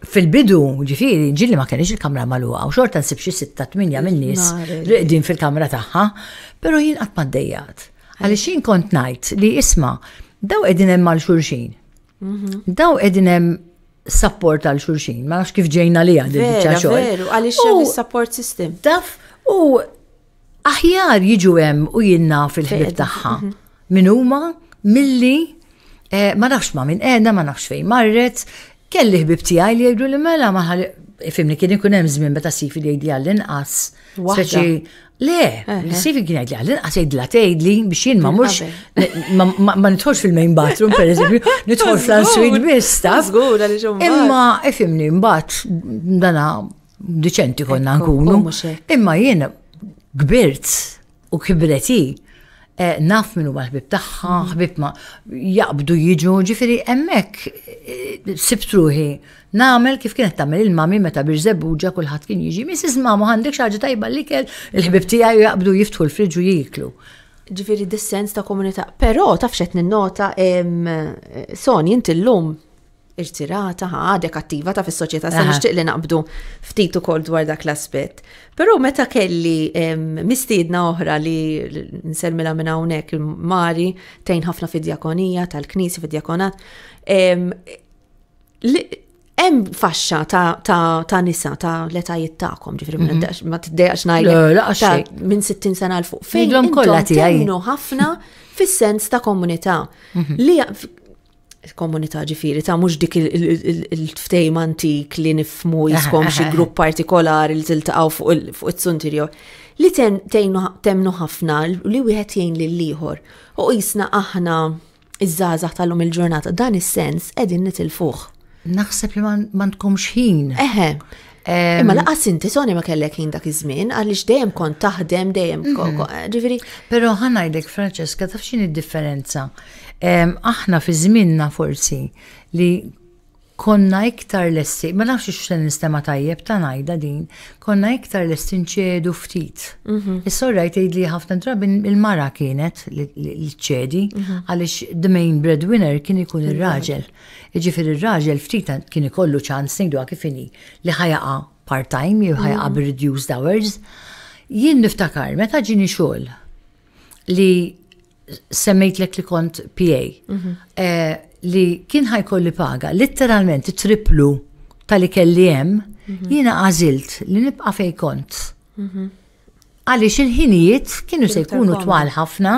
fil-bidu, ġifiri, ġilli ma kienx il-kamra maluqa, u xorta nsib xi sitta tminja min-nies riqdin fil-kamra tagħha, pero jien qatt maddejjat. Għaliex jien kont ngħid li isma' daw qegħdin hemm għal xulxin. Mhm. Daw qegħdin hemm support għal xulxin, ma nafx kif ġejna li għandi diċċa xogħol. Veru, għaliex hemm support system. Daf u aħjar jiġu hemm u jinna fil-ħbib tagħha. Mhm. Min huma milli eh, ma nafx ma minn eh, qiegħda, ma nafx fejn marret, kelli ħbib tijaj li jgħidu li mela maħal ifimni kien ikun hemm żmien meta sifi li jgħidu għall-inqas. Le, l sifi kien jgħidli għall-inqas jgħidla tgħidli biex jien ma mhux ma nidħolx fil-main bathroom pereżempju, nidħol fl-answit biss Imma ifimni mbagħad dana diċenti konna nkunu. Imma jien kbirt u kibreti Eh, naf minn huwa ħbib tagħha, mm-hmm. ħbib ma jaqbdu jiġu, ġifieri hemmhekk eh, sibtruħi nagħmel kif kienet tagħmel il-mami meta biex żebbuġa kulħadd kien jiġi. Missis mama għandek xi tajba li kell il-ħbib tiegħi jaqbdu jiftħu l-friġġ jiklu. Ġifieri ġifiri dis-sens ta' komunità. Pero taf xed ninnota eh, Soni inti l-lum irtirata, għadek attiva ta' fis-soċjetà se nixtieq li naqbdu ftit ukoll dwar dak l-aspett. Però meta kelli mistiedna oħra li nselmilha minn hawnhekk il-Mari tejn ħafna fid-djakonija tal-Knisi fid-djakonat, hemm faxxa ta' nisa ta' l-etajiet tagħkom, ġifieri ma mhm. tiddejax minn 60 sena l fuq. Fejn kollha ħafna fis-sens ta' komunità mhm. li komunità ġifiri, ta' mux dik il ftejma antik li nifmu jiskom xi grupp partikolari li tiltaqaw fuq it-suntir Li temnu ħafna li wieħed jgħin li ieħor u jisna aħna iż żazax tal-lum il-ġurnata dan is-sens qegħdin nitilfuh. Naħseb li ma tkunx ħin. Eħe. Imma laqas inti Soni ma kellek ħin dak iż-żmien għaliex dejjem kont taħdem dejjem mhm. ġifieri. Però ħanajdek Franċeska taf x'inhi differenza aħna fi żminna forsi li konna iktar lessi, ma nafx xe nistema tajjeb ta' najda din, konna iktar lessi nċedu ftit. Mhm. Is-sorra jtejd li ħafna drabi il-mara kienet li ċedi, mhm. għalix the main breadwinner kien ikun il-raġel. Iġifir il-raġel ftit kien ikollu ċans nejdu għakifini li ħajaqa part-time, jew ħajaqa mhm. b reduced hours. Jien niftakar, meta ġini xogħol li semmejtlek li kont PA mhm. eh, li kien ħajkolli paga literalment triplu tal-li kelli hemm mhm. jiena għażilt li nibqa' fej kont. Mhm. Għaliex il-ħinijiet kienu se jkunu twal ħafna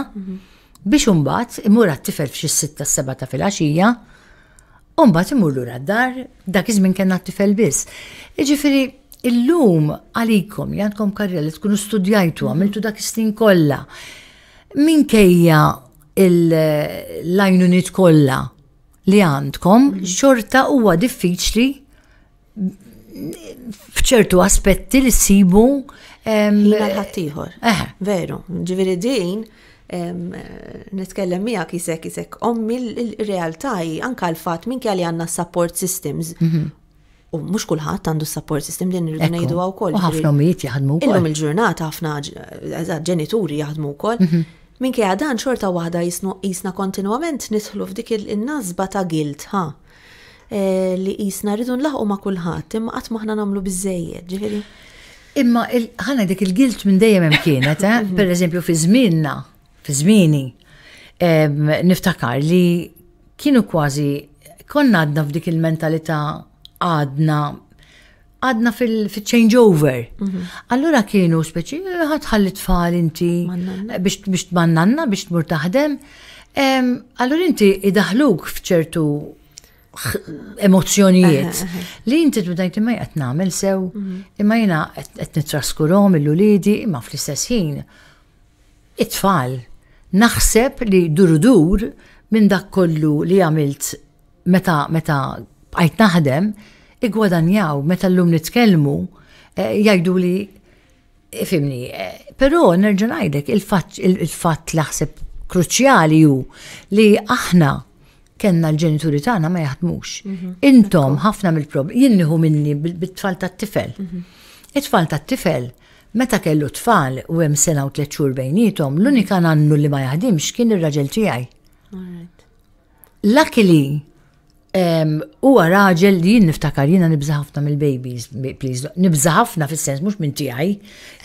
biex umbat imur għat-tifel sitta seba ta' fil-għaxija, umbat imur lura dar dak iż-żmien kena t-tifel biss. Iġifieri illum għalikom li għandkom karriera li tkunu studjajtu, għamiltu dak is-snin kollha minkejja l-lajnunit kollha li għandkom, mhm. xorta huwa diffiċli fċertu aspetti li sibu. ħattijħor. Eh. Veru, ġiviri din, nitkellem miegħek kisek kisek ommi l-realtà anka l-fatt minn li għanna support systems. Mhm. U mhux kulħadd għandu support system din irridu ngħidu wkoll. U ħafna omijiet jaħdmu wkoll. Illum il-ġurnata ħafna ġenituri jaħdmu wkoll. Mhm. Minkejja dan xorta waħda jisna kontinwament nidħlu f'dik il-nazba ta' gilt, ha? E, li jisna rridu nlaħqu ma' kulħadd, imma qatt maħna nagħmlu biżejjed, ġifiri? Imma ħana dik il-gilt minn dejjem hemm kienet, eh? per eżempju fi żminna, fi żmieni, niftakar li kienu kważi konna għadna f'dik il-mentalità għadna għadna fil-changeover. Mhm. Allura kienu speċi, ħatħalli tfal inti biex t-mannanna, biex tmur taħdem. Allura inti idaħluk fċertu emozjonijiet eh, eh, eh. li inti tbdajt ma qed nagħmel sew, mhm. imma jiena qed nitraskurhom il-ulidi imma fl-istess ħin. It-tfal naħseb li durudur minn dak kollu li għamilt meta meta bqajt naħdem igwadanjaw meta l-lum nitkellmu eh, jgħidu li ifimni. Eh, però nerġa' ngħidlek il-fatt laħseb kruċjali hu li aħna kenna l-ġenituri tagħna ma jaħdmux. Mhm. Intom ħafna mill prob jinniħu minni bit-tfal tat-tifel. Mhm. It-tfal tat-tifel meta kellu tfal u hemm sena u tliet xhur bejnietom, l-unika nannu li ma jaħdimx kien ir-raġel tiegħi. Luckily, Huwa raġel li jien niftakar jiena nibża ħafna mill-babies, please, nibża ħafna fis-sens mhux minn tiegħi,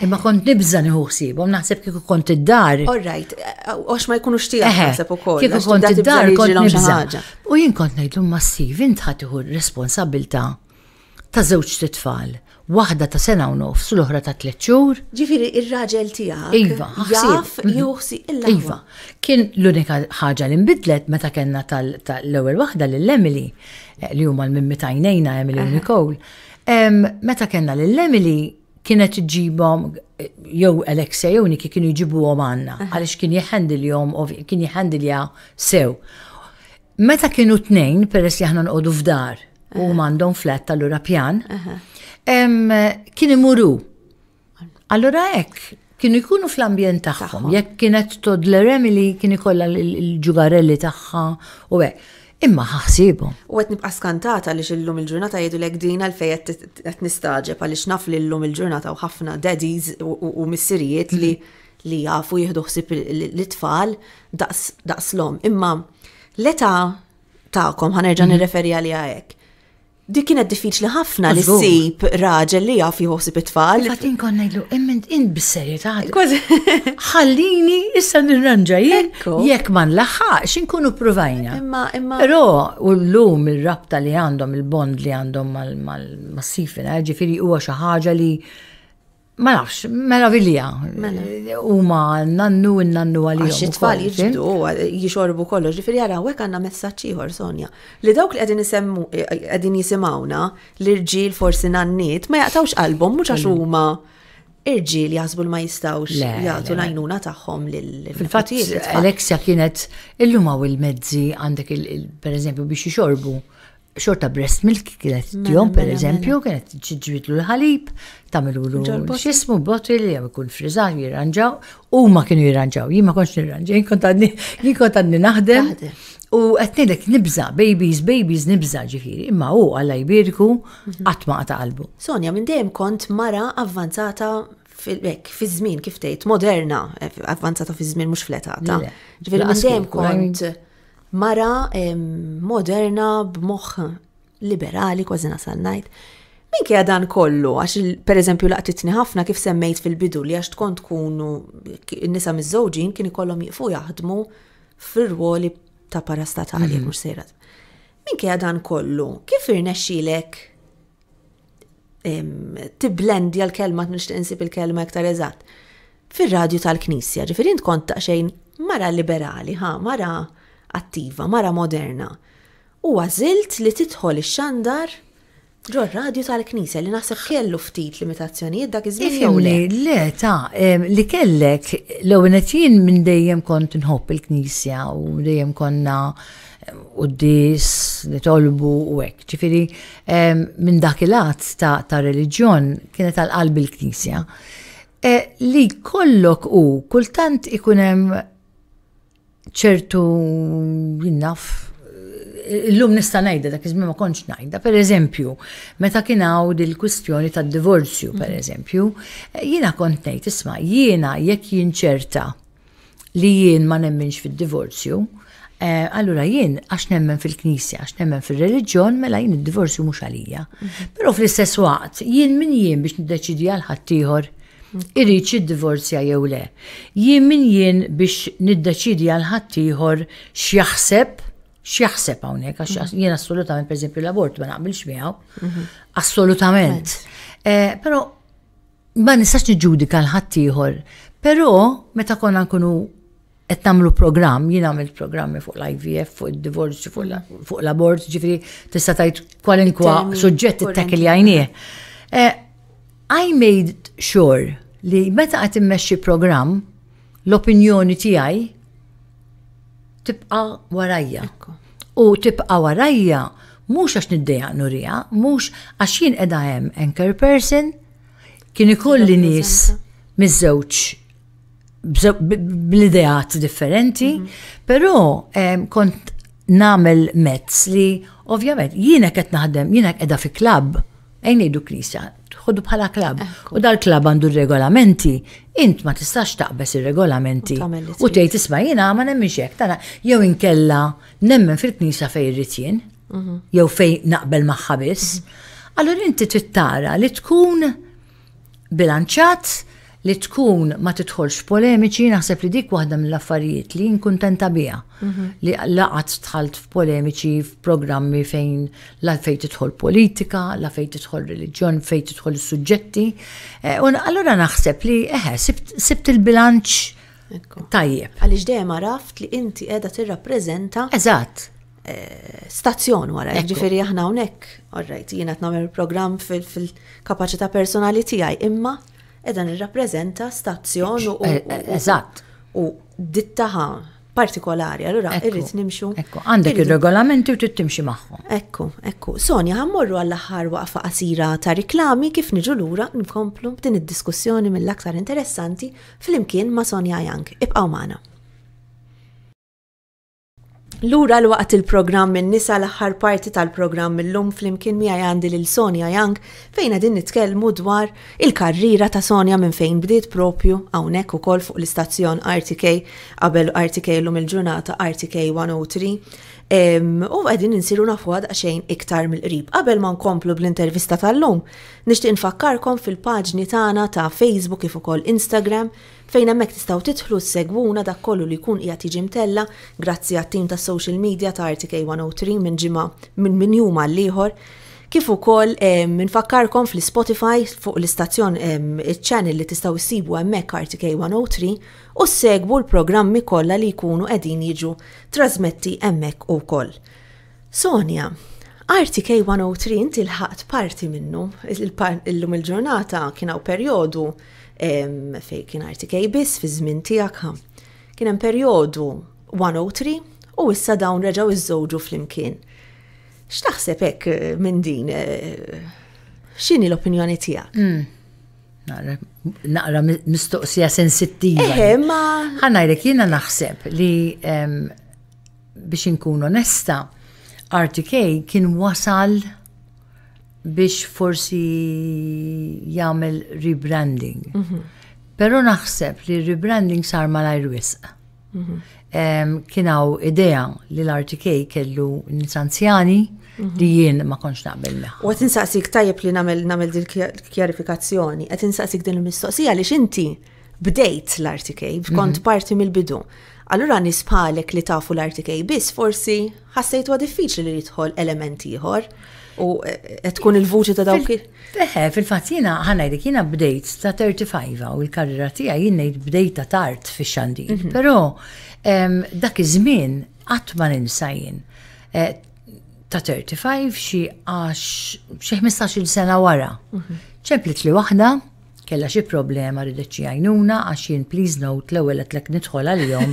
imma kont nibża nieħu ħsiebhom naħseb kieku kont id-dar. All right, għax ma jkunux tiegħek naħseb ukoll. Kieku kont id-dar kont nibża. U jien kont ngħidlu massiv int ħadd responsabilta ta' żewġ titfal. tfal waħda ta' sena u nofs, l-oħra ta' tliet xhur. Ġifieri ir-raġel tiegħek. Iva, jaf mm-hmm. juħsi illa. Iva, kien l-unika ħaġa li nbidlet meta kellna tal-ewwel waħda lill Emily eh, li huma l-mimmi ta' jnejna Emily u eh. Nicole. Meta kellna lill Emily kienet ġibom jew Alexia jew Niki kienu jġibu għom għanna, eh. għalix kien jħendil jom, kien jħendil ja sew. Meta kienu tnejn, peress li n-għodu f'dar, u għandhom flet tal-ura pjan, kien imuru. Allora hekk kienu jkunu fl-ambjent tagħhom, jekk kienet l-remili, kien ikollha l-ġugarelli tagħha u hekk. Imma ħaxsibu. U għet nibqa skantata li xillum il-ġurnata jgħidu l dina l-fejet għet nistaġeb għalix naf li l-lum il-ġurnata u ħafna daddies u missirijiet li li jafu jihdu xsib l-tfal daqs l-om. Imma l-eta ta'kom ħanerġan mhm. nirreferi għalija għek Dik kienet diffiċli ħafna li ssib raġel li jaf jħossi it-tfal. Fatt inkon ngħidlu imment in bis Kważi ħallini issa nirranġa Jek jekk ma xin inkunu provajna. Imma imma. Però u llum il rabta li għandhom il-bond li għandhom mal-massifina, ġifiri huwa xi ħaġa li Ma nafx, mela vilja. Mela. Uma nannu nannu għalli. Għax it-tfal jiġdu, jixorbu kollox. Ġifiri għara, għek għanna messaċiħor, ieħor, Sonja. Li dawk li għedin jisimawna, l-irġil forsi nannit, ma jaqtawx qalbhom, mux għax mm. huma irġil jazbul ma jistawx jgħatu najnuna taħħom Fil-fatt, Alexia kienet illum u il-mezzi għandek, per eżempju, biex jixorbu xorta breast milk kienet tjom mela, per mela, eżempju, mela. kienet ġiġbitlu l-ħalib, tamilu l-xismu, botil, jgħam kun frizzat, jirranġaw, u ma kienu jirranġaw, jien ma konx nirranġaw, jien kont naħdem. U dek nibza, babies, babies nibza ġifiri, imma u għalla jibirku għatma mhm. għata qalbu. Sonja, minn dejjem kont mara avvanzata fil-bek, fi żmien kif tgħid, moderna, eh, avvanzata fi żmien mhux fletata. Ġifieri minn dejjem kont mara moderna b'moħħ liberali kważi nasal ngħid. Minkejja dan kollu, għax pereżempju laqtitni ħafna kif semmejt fil-bidu li għax tkun tkunu n-nisa miż-żewġin kien ikollhom jiqfu jaħdmu fir-ruoli ta' parastatali mhm. jekk mhux sejrat. Minkejja dan kollu, kif irnexxielek tibblendi l-kelma t insib il-kelma iktar eżatt. Fil-radju tal-Knisja, ġifirin kont xejn mara liberali, ha, mara attiva, mara moderna. U għazilt li titħol ix-xandar ġo radio tal-knisja li naħseb kellu ftit limitazzjonijiet dak iż-żmien jew le. Le ta' li kellek l-ewwel jien minn dejjem kont nħobb il-knisja u dejjem konna u dis tolbu u hekk. Ġifieri minn dak il ta', ta reliġjon kienet tal qalb il-knisja. E, li kollok u kultant ikunem ċertu jinnaf Illum nista' ngħidha dak iż-żmien ma kontx ngħidha. Pereżempju, meta kien hawn il-kwistjoni tad-divorzju pereżempju, mm. jiena kont ngħid isma' jiena jekk jinċerta li jien ma nemminx fid-divorzju, eh, allura jien għax nemmen fil-knisja, għax nemmen fil-reliġjon, mela jien id-divorzju mhux għalija. Mhm. Però fl-istess waqt jien min jien biex niddeċidi għal ħaddieħor irrid id-divorzja jew le. Jien min jien biex niddeċidi għal ħadd ieħor x'jaħseb x'jaħseb hawnhekk għax mhm. jien assolutament pereżempju l-abort ma naqbilx miegħu. Mhm. Assolutament. Eh, però ma nistax niġġudika l ħadd ieħor. Però meta konna nkunu qed nagħmlu programm, jien għamilt programmi fuq l-IVF, fuq id-divorzju, fuq l-abort, ġifri tista' tgħid kwalinkwa suġġett ittak li għajnieh. Eh, I made sure li meta qed immexxi programm l-opinjoni tiegħi tibqa' warajja. U tibqa' warajja mhux għax niddejjaq nurija, mhux għax jien qiegħda hemm anchor person kien ikolli nies miż-żewġ bl idejat differenti, mhm. però kont namel mezz li ovvjament jiena qed naħdem, jiena qiegħda fi klabb, ejn ngħidu knisja, tħoddu bħala klab. U dal-klab għandu regolamenti. Int ma tistax taqbes il-regolamenti. U tgħid isma' jiena ma nemmix hekk tara jew inkella nemmen fil-knisa fejn irid jien, mhm. jew fejn naqbel magħha biss. Mhm. Allura inti trid tara li tkun bilanċat li tkun ma titħolx polemiċi, naħseb li dik waħda mill-affarijiet li jinkuntenta biha li laqat tħalt f'polemiċi f'programmi fejn la fejn titħol politika, la fejn titħol reliġjon, fejn titħol suġġetti. U allura naħseb li eħe, sibt il-bilanċ Tajjeb. għaliex dejjem raft li inti qiegħda tirrappreżenta. Eżatt. Stazzjon wara, ġifieri aħna hawnhekk. All right, jiena qed nagħmel programm fil-kapaċità personali tiegħi, imma edan irrappreżenta stazzjon eh, eh, u. Eżatt. U dittaħa partikolari, allora irrid nimxu. Ekku, għandek il-regolamenti u trid timxi magħhom. Ekku, ekku. Sonja, ħammorru għall-aħħar waqfa qasira ta' riklami kif niġu lura nkomplu b'din id-diskussjoni mill-aktar interessanti fl-imkien ma' Sonja Jank. Ibqgħu magħna. Lura l-waqt il-programm minn nisa l-aħħar parti tal-programm mill-lum fl-imkien mi għandi lil Sonja Young fejna din nitkellmu dwar il-karriera ta' Sonja minn fejn bdiet propju hawnhekk ukoll fuq l-istazzjon RTK qabel RTK l-lum il-ġurnata RTK 103 u għedin insiru nafu għad xejn iktar mill-qrib. Qabel ma nkomplu bl-intervista tal-lum, nixtieq infakkarkom fil-paġni tagħna ta' Facebook kif ukoll Instagram fejn hemmhekk tistgħu titħlu segwuna dak kollu li jkun qiegħed jiġi mtella grazzi għat-tim ta' social media ta' RTK 103 minn ġimgħa minn min juma l-ieħor. Kif ukoll nfakkarkom fl-Spotify fuq l-istazzjon il-channel li tistgħu issibu hemmhekk RTK 103 u segwu l-programmi kollha li jkunu qegħdin jiġu trasmetti hemmhekk ukoll. Sonja, RTK 103 inti l ħat parti minnu, illum il-ġurnata kienaw perjodu fej kien RTK biss fi żmien tiegħek. Kien hemm perjodu 103 u issa dawn reġgħu iż-żewġu flimkien. X'taħseb hekk eh, minn din eh, x'inhi l-opinjoni tiegħek? Hmm. naqra mistoqsija sensittiva. Eħe, eh, ma. jrek jina naħseb li biex inkun onesta, RTK kien wasal biex forsi jagħmel rebranding. Mm -hmm. Però naħseb li rebranding sar malajr wisq. Mm -hmm. um, Kienaw idea li l-RTK kellu nisanzjani mm -hmm. li jien ma konx naqbel meħ. U għet tajjeb li namel namel din kjarifikazzjoni, għet din il-mistoqsija li xinti bdejt l-RTK, kont mhm. parti mill-bidu. Allura nispalek li tafu l-RTK biss forsi ħassejt huwa diffiċli li jidħol elementi ieħor. U qed e, tkun il-vuċi ta' dawk. Eħe, fil-fatt jiena ħanajdik jiena bdejt ta' 35 u l-karriera tija jien ngħid bdejt ta' tard fix-xandir. Mhm. Però dak iż-żmien qatt ma e, ta' 35 xi għax xi 15-il sena wara. Mhm. ċemplit li waħda kella xi problema ridet xi għajnuna għax jien please note l-ewwel qed lek nidħol għalihom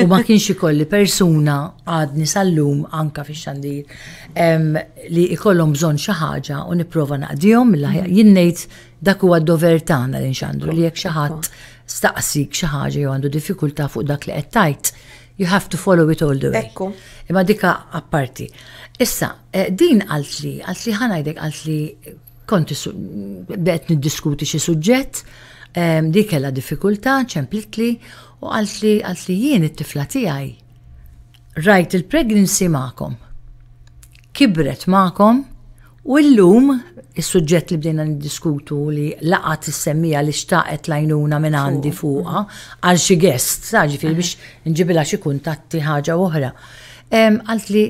u ma kienx ikolli persuna għadni sal-lum anka fix-xandir li ikollhom bżonn xi ħaġa u nipprova naqdihom mill-aħjar mhm. jien ngħid dak huwa d-dover tagħna li nxandru li jekk xi ħadd staqsik xi ħaġa jew għandu diffikultà fuq dak li qed tajt you have to follow it all the way. Ekku. Imma dika apparti. Issa, eh, din għalt li, għalt li ħanajdek, għalt li konti bet niddiskuti xi suġġett, di kella diffikultà, ċemplitli, u għalt li għalt li jien it-tifla tiegħi rajt il-pregnancy ma'kom. Kibret ma'kom u llum is-suġġett li bdejna niddiskutu li laqat il semmija li xtaqet lajnuna minn għandi fuqha għal xi gest, fil biex nġibilha xi kuntatti ħaġa oħra. Għalt li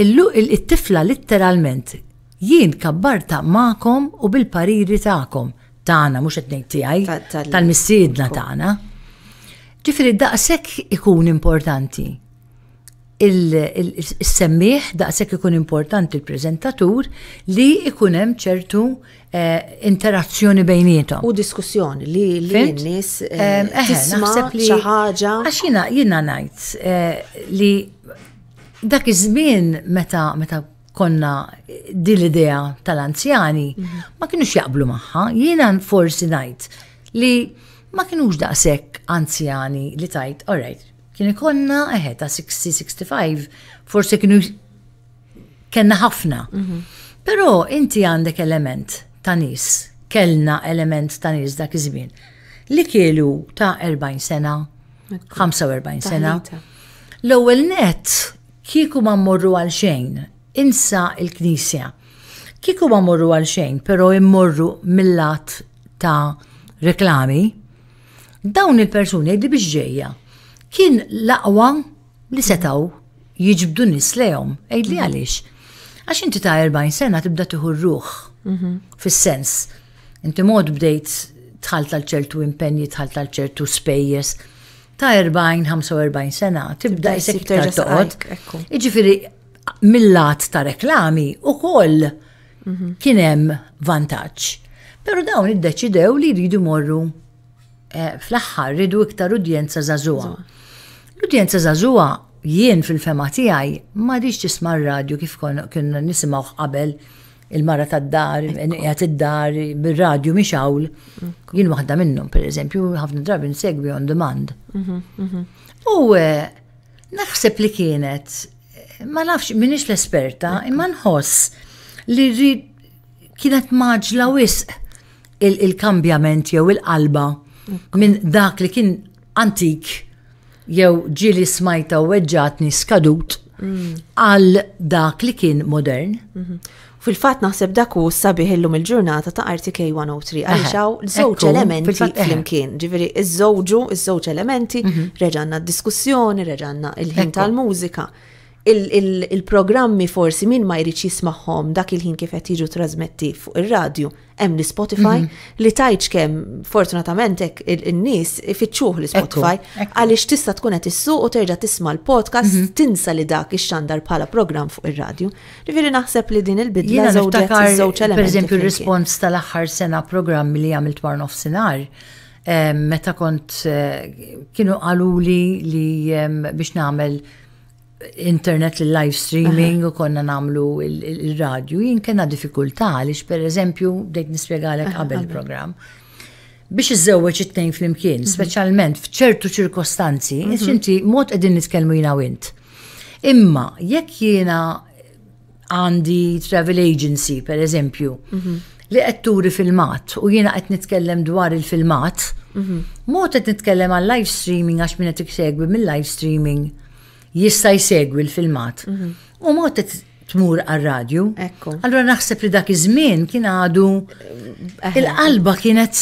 il tifla literalment, jien kabbarta ma'kom u bil-pariri ta'kom, ta'na, mux etnejt tijaj, tal missidna ta'na. Ġifiri, daqsek ikun importanti. Il-semmiħ daqsek ikun importanti il-prezentatur li ikunem ċertu eh, interazzjoni bejnietom. U diskussjoni li l-nis eh, ehm, tisma xaħġa. Għaxina, jina najt eh, li dak iż-żmien meta konna din l-idea tal-anzjani mhm. ma kienux jaqblu maħħa, jiena forsi najt li ma kienux daqsek anzjani li tajt, all right, kien ikonna eħe ta' 60-65, forsi kienu kena ħafna. Mhm. Pero inti għandek element ta' nis, kellna element ta' nis dak iż-żmien li kielu ta' 40 sena, 45 sena. L-ewwel net kieku ma mmorru għal xejn insa il-Knisja. Kiku ma morru għal xejn, pero immorru mill-lat ta' reklami, dawn il-persuni li biġġeja kien laqwa li setaw jiġbdu nis lejom, ejd li għaliex. Għax inti ta' 40 sena tibda tuħurruħ, ruħ fis-sens. Inti mod bdejt tħalt tal ċertu impenji, tħalt tal ċertu spejjes. Ta' 40-45 sena tibda jsek terġa' toqgħod. Iġifiri, mill-lat ta' reklami u koll kienem vantaġġ. Pero dawn id-deċidew li jridu morru eh, fl-axħar ridu iktar udjenza zazua. L-udjenza zazua jien fil-fema tiegħi ma diċ tisma' radju kif konna nisimgħu qabel il-mara tad dar jgħat id-dar bil radju mhix Jien waħda minnhom pereżempju ħafna drabi nsegwi on demand. Mhm, mhm. U eh, naħseb li kienet ma nafx minix l-esperta, imma nħoss li rrid kienet maġla wisq il-kambjament jew il-qalba minn dak li kien antik jew ġili smajta u weġġatni skadut mm. għal dak li kien modern. Mhm. Fil-fat naħseb daku u sabiħ illum il-ġurnata ta' RTK 103 l żewġ elementi fil imkien Ġifiri, iż-żewġu, iż-żewġ elementi, mhm. reġanna d-diskussjoni, reġanna il-ħin tal-mużika il-programmi forsi min ma jrid jismagħhom dak il-ħin kif qed jiġu trasmetti fuq ir-radju hemm li Spotify mhm. li tajċ kemm fortunatament hekk in-nies ifittxuh li Spotify għaliex tista' tkun qed issuq u terġa' tisma' l-podcast mhm. tinsa li dak ix-xandar bħala programm fuq ir-radju. Ġifieri naħseb li din il-bidla żewġet żewġ elementi. Pereżempju r-respons tal-aħħar sena programmi li għamilt war nofsinhar eh, meta kont eh, kienu għaluli li eh, biex nagħmel internet live streaming u konna namlu il-radio, jien kena diffikultà għaliex per eżempju dejt nispiegħalek qabel il-programm. Biex iżewweġ it fl flimkien, mhm. speċjalment f'ċertu ċirkostanzi, mhm. inti mod qegħdin nitkellmu jiena int. Imma jekk jiena għandi travel agency per eżempju, mhm. li qed turi filmat u jiena qed nitkellem dwar il-filmat, mod qed nitkellem għal live streaming għax minn qed mill-live streaming jista jsegwi l-filmat. Mhm. U mod tmur għal-radju. Ekku. Allora naħseb li dak iż-żmien kien għadu eh, eh. il-qalba kienet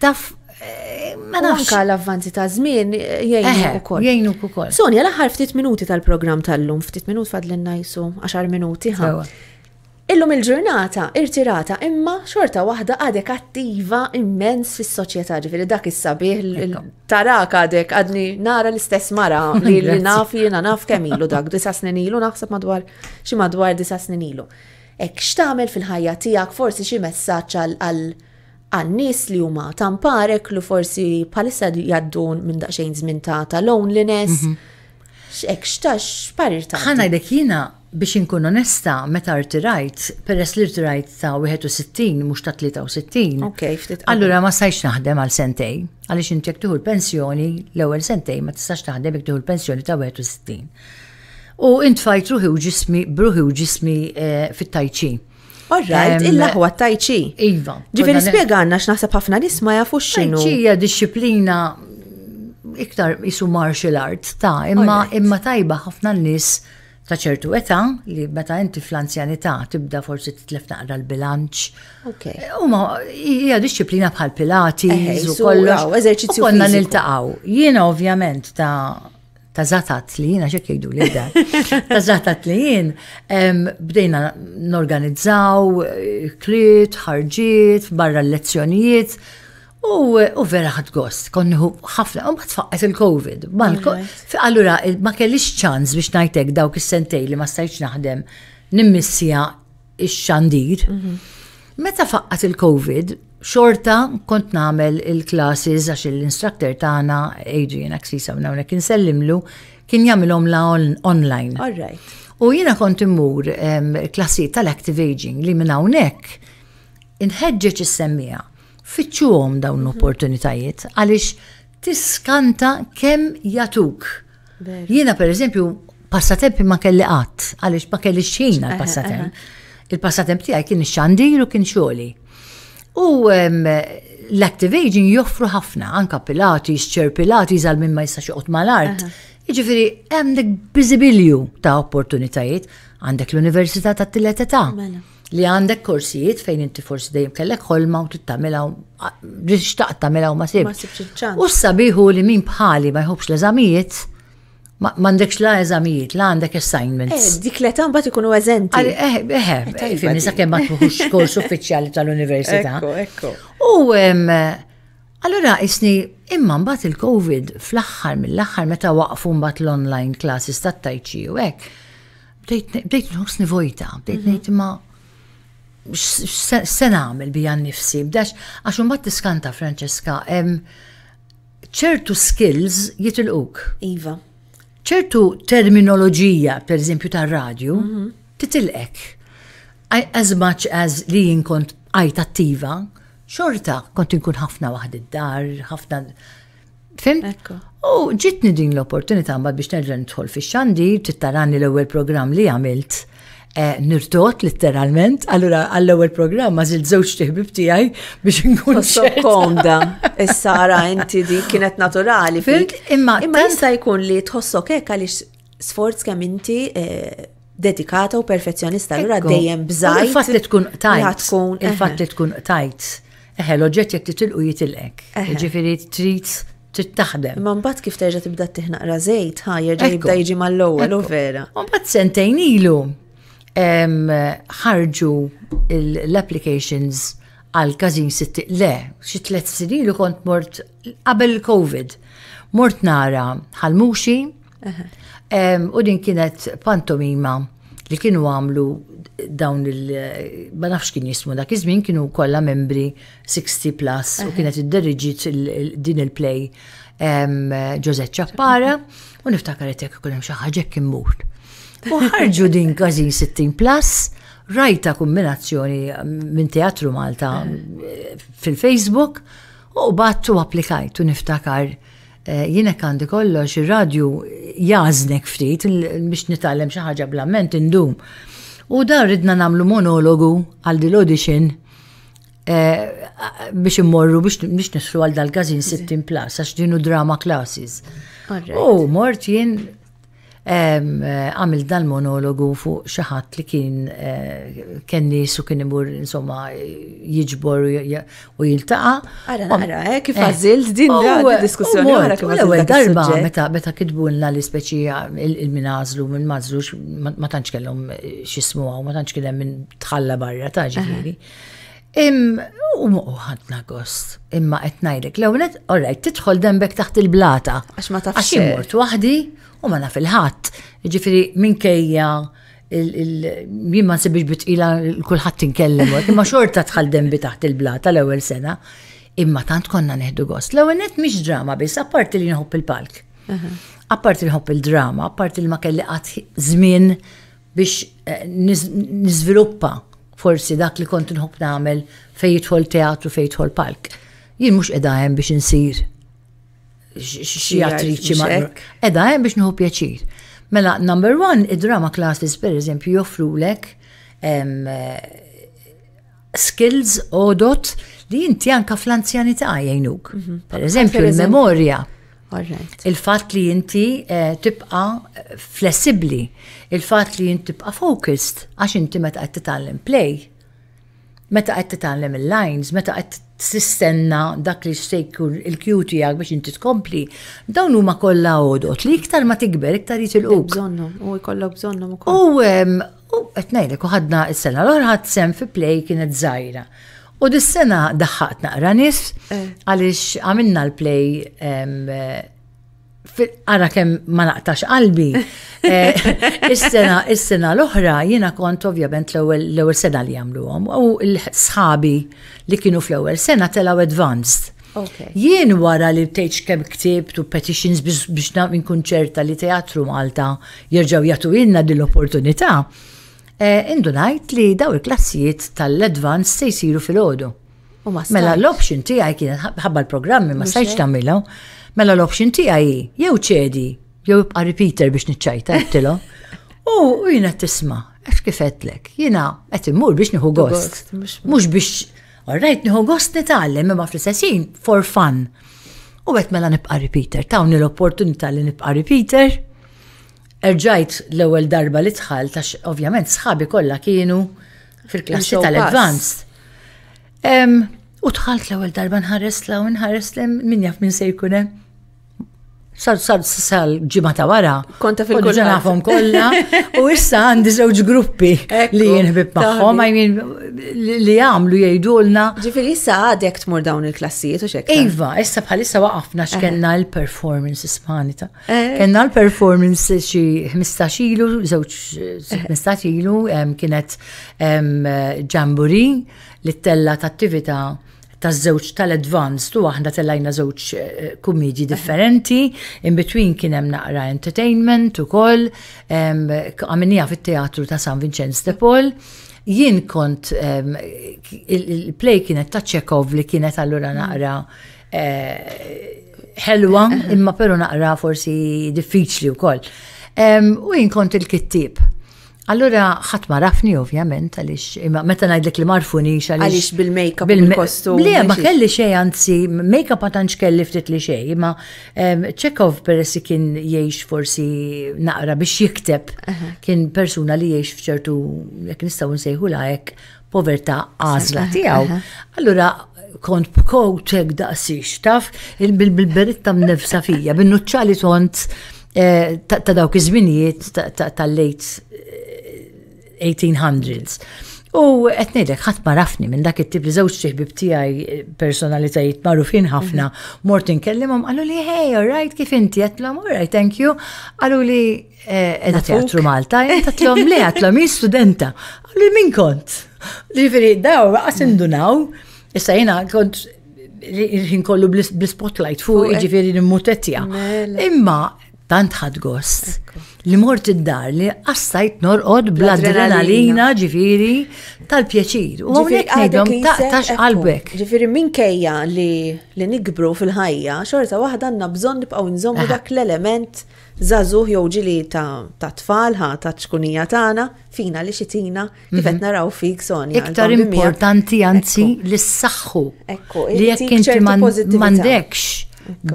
taf eh, ma nafx. Anka l-avvanzi ta' żmien jgħinu wkoll. Jgħinu wkoll. Sonja, l-aħħar ftit minuti tal-programm tal-lum, ftit minuti fadlin najsu, 10 minuti ħa. Illum il-ġurnata irtirata imma xorta waħda għadek attiva immens fis soċjetà ġifiri dak is-sabiħ tarak għadek għadni nara l-istess mara li naf jiena naf kemilu dak disa snin ilu naħseb madwar xi madwar disa snin ilu. Ek x'tagħmel fil-ħajja tiegħek forsi xi messaġġ għal għannis li huma tamparek li forsi palissa jaddun minn daqsxejn żmien ta' loneliness. X'ek mhm. x'tax parir ta' ħanajdek jiena biex inkun onesta, meta rtirajt, peress li rtirajt ta' 61, mux ta' 63. Ok, ftit. Allura ma sajx naħdem għal sentej, għalix inti jek tuħu l-pensjoni, l-ewel sentej, ma tistax naħdem jek tuħu l-pensjoni ta' 61. U intfajt ruħi u ġismi, bruħi u ġismi eh, fit-tajċi. Orrajt, il-laħwa tajċi. Iva. Ġifiri spiegħanna x'naħseb ħafna nisma jafu x'inhu. Tajċi hija disciplina iktar isu martial arts ta' imma imma tajba ħafna nis ta' ċertu età li meta inti fl-anzjanità tibda forsi titlef naqra l-bilanċ. Eh, u ma hija disċiplina bħal pilati, eh, u kollox. eżerċizzju. Konna niltaqgħu. Jiena ovvjament ta' ta' zatat li jiena xek jgħidu li da. Ta' zatat li jien, bdejna norganizzaw, eh, kliet, ħarġiet, barra l-lezzjonijiet, U vera ħad gost, konniħu ħafna, u ma tfaqqet il-Covid. Allura, ma kellix ċans biex najtek dawk is-sentej li ma stajċ naħdem nimmissija ix-xandir. Mhm. Meta faqqat il-Covid, xorta kont namel il-classes għax l-instructor tagħna Adrian Aksisa minn hawnhekk insellimlu kien jagħmilhom la online. All right. U jiena kont immur klassijiet tal-active aging li minn hawnhekk inħeġġeġ is-semmija għom dawn mhm. l-opportunitajiet għaliex tiskanta kemm jatuk. Jiena per eżempju passatempi ma kelli qatt għaliex ma kelli xejn għal-passatemp. Il-passatemp tiegħi kien xandir u kien xoli. U l aging joffru ħafna, anka pilatis, ċer pilatis għal minn ma jistax uqt mal-art. Iġifiri, hemm dik biżibilju ta' opportunitajiet għandek l-Università tat t Età. Mela li għandek korsijiet fejn inti forsi dejjem kellek ħolma u tittamela u xtaqt tamela ma sib. U sabiħu li min bħali ma jħobx l-eżamijiet, m'għandekx la eżamijiet, la għandek assignments. Eh, dik li tan bat ikunu eżenti. Eh, eh, eh, eh fimni sa' kemm ma tħuħux kors uffiċjali tal-Università. U allora isni imma mbagħad il-COVID fl-aħħar mill-aħħar meta waqfu mbagħad l-online classes tat-tajċi u hekk. Bdejt nħossni vojta, bdejt mhm. ngħid ma' għamil nagħmel bija nifsi, b'dax għax imbagħad tiskanta Franċeska hemm ċertu skills jitilquk. Iva. ċertu terminoloġija, per eżempju, tar-radju, mm -hmm. titilqek. As much as li jinkont għajt attiva, xorta kont inkun ħafna waħd id-dar, ħafna. Fim? U ġitni din l-opportunità mbagħad biex nerġa' nidħol fix-xandir, t-tarani l-ewwel programm li għamilt Eh, nirtot literalment, allura għall-ewwel programma żil żewġ tiħbib tiegħi biex nkun sokkonda. Is-sara inti di kienet naturali fik. Imma jista' jkun li tħossok hekk għaliex sforz kemm inti eh, dedikata u perfezzjonista, allura dejjem bżajt. Il-fatt li tkun tajt. Il-fatt li tkun tajt. Eħe, l-oġġett titil titilqu jitilqek. Ġifiri trid trid taħdem. Ma mbagħad kif terġa' tibda tiħnaq żejt, ha jerġa' jibda jiġi mal-ewwel u vera. Ma mbagħad sentejn ilu ħarġu l-applications għal kazin sitt le, xi tlet snin li kont mort qabel il-Covid. Mort nara għal-muxi u din kienet pantomima li kienu għamlu dawn il- ma nafx kien jismu dak iż-żmien kienu kollha membri 60 plus u kienet id idderriġit din il-play Josette Ċappara u niftakar qed jekk hemm xi ħaġa kien mort. U ħarġu din kazin 60 plus, rajta kombinazzjoni mm, minn Teatru Malta mm, fil-Facebook u battu applikajtu niftakar eh, jiena kandi kollox ir-radju jażnek ftit biex nitgħallem xi ħaġa blament indum. U dar ridna nagħmlu monologu għal dil audition eh, biex immorru biex nisru għal dal-gazin 60 plus għax dinu drama classes. U mort jien għamil dan monologu fuq xaħat li kien eh, kien nisu kien imur insomma jiġbor u jiltaqa. Għara, għara, eh, kif eh, għazilt din diskussjoni għara kif għazilt. darba meta meta kitbunna li speċi il-minazlu minn mażlux ma tantx kellhom xismu għaw, ma tantx kellem minn tħalla barra ta' ġifiri. Im, u ħadna gost, imma etnajdek, l-għunet, orrejt, titħol dembek taħt il-blata. Għax ma taħx. Għax imort, wahdi, u ma naf il-ħadd. Ġifieri minkejja jien ma nsibix bitqila kulħadd inkellem, imma xorta tħaldem bi taħt il blata tal-ewwel sena. Imma tant konna neħdu gost. L-ewwel net mhix drama biss, apparti li nħobb il-palk. Apparti li nħobb il-drama, apparti li ma kelli qatt żmien biex eh, niżviluppa forsi dak li kont nħobb nagħmel fejn jidħol teatru fejn jidħol palk. Jien mhux qeda hemm biex insir xi attriċi ma' Edha hemm biex nħu pjaċir. Mela, number one, id-drama classes per eżempju joffrulek eh, skills odot li inti anka fl-anzjanità jgħinuk. Mhm. Per eżempju, il-memorja. Il-fat li inti eh, tibqa eh, flessibli, il-fat li jinti tibqa focused, għax inti meta qed titgħallem play, meta qed titgħallem il-lines, meta qed Sistenna dak li xtejku il kjuti għak biex inti tkompli, dawn huma kollha għodot li iktar ma tikber, iktar jitilquk. Bżonnom, u jkollok bżonnom ukoll. U qed ngħidlek u ħadna s-sena l ħadd sem fi play kienet żgħira. U dis-sena daħħaqt naqra nies eh. għaliex għamilna l-play għara kem ma naqtax qalbi. Eh, is-sena, is-sena l-oħra jina kont ovvjament l-ewel sena li jagħmluhom. u l-sħabi li kienu fl-ewel sena telaw advanced. Jien wara li tgħidx kem ktibt u petitions biex nkun kunċerta li teatru Malta jirġaw jatu din l opportunità eh, indunajt li daw il-klassijiet tal-advanced se jisiru fil-ħodu. Mela l-option tiegħi kienet ħabba l-programmi ma stajċ tamilaw. Mela l-option tiegħi jew ċedi, jew ibqa' repeater biex niċċajta qedtilhom. U jiena tisma' għax kifetlek, jiena qed immur biex nieħu gost. Mhux biex Orrejt nieħu gost nitgħallem imma fl sessin for fun. U għet mela nibqa' repeater, unni l-opportunità li nibqa' repeater. Erġajt l-ewwel darba li tħal, ta ovvjament sħabi kollha kienu fil-klassi tal-advanced. U tħalt l-ewwel darba nħarres la' u nħarres l min se jkun hemm sar sar sal ġimata wara. Konta fil-kull. Ġanafom kolla. U issa għandi żewġ gruppi li jinħbib maħħom, għajmin li għamlu jgħidulna. Ġifir issa għadek tmur dawn il-klassijiet u xek. Iva, issa bħalissa waqafna x'kenna eh. l-performance ispanita. Eh. Kenna l-performance xi 15 ilu, żewġ 15 eh. ilu, kienet ġamburi li t-tella ta' attività taż-żewġ tal-advanced u aħna tellajna żewġ eh, kumedji differenti, in between kien hemm naqra entertainment ukoll, għamilniha fit-teatru ta' San Vincenz de Paul jien kont il-play kienet ta' Chekhov li kienet allura naqra ħelwa, eh, imma peru naqra forsi diffiċli u u jien kont il-kittib. Allura ħadd ma rafni ovvjament għaliex imma meta ngħidlek li marfunix għaliex Għalix bil-makeup bil-kostum. Bil ma kelli xej anzi makeup ma kelli ftit li xej, ċekov per essi kien jgħix forsi naqra biex jikteb kien persuna li jgħix f'ċertu jekk nistgħu nsejħu hekk povertà għażla tiegħu. Allura kont b'kowtek daqsix, taf, bil-beritta mnefsa fija, bin-nuċċali tont eh, ta' dawk iż-żminijiet tal-lejt 1800s. U etnidek, ħat marafni minn dak it-tip li zewċ ċeħbib tijaj personalitajiet marufin ħafna, mhm. mortin inkellimum, għallu li, hey, all right, kif inti għatlom, all right, thank you, għallu li, eh, edha teatru Malta, għatlom li, għatlom, jis studenta, għallu li minn kont. Li firri, daw, għas mhm. indunaw, issa jena kont il kollu bl-spotlight fuq iġifiri n-mutetja. Mela. Imma, tant ħad gost li mort id-dar li għassajt norqod bladrenalina ġifiri tal-pjaċir. U għonek nejdom taqtax eh, qalbek. Ġifiri minn kejja li li nikbru fil-ħajja, xorta wahda għanna bżon nibqaw nżommu ah. dak l-element zazuħ jew ġili ta' tfalħa, ta' ċkunija tagħna fina li xitina kifet mhm. naraw fik sonja. Iktar importanti anzi li s-saxħu. Li jekk inti mandekx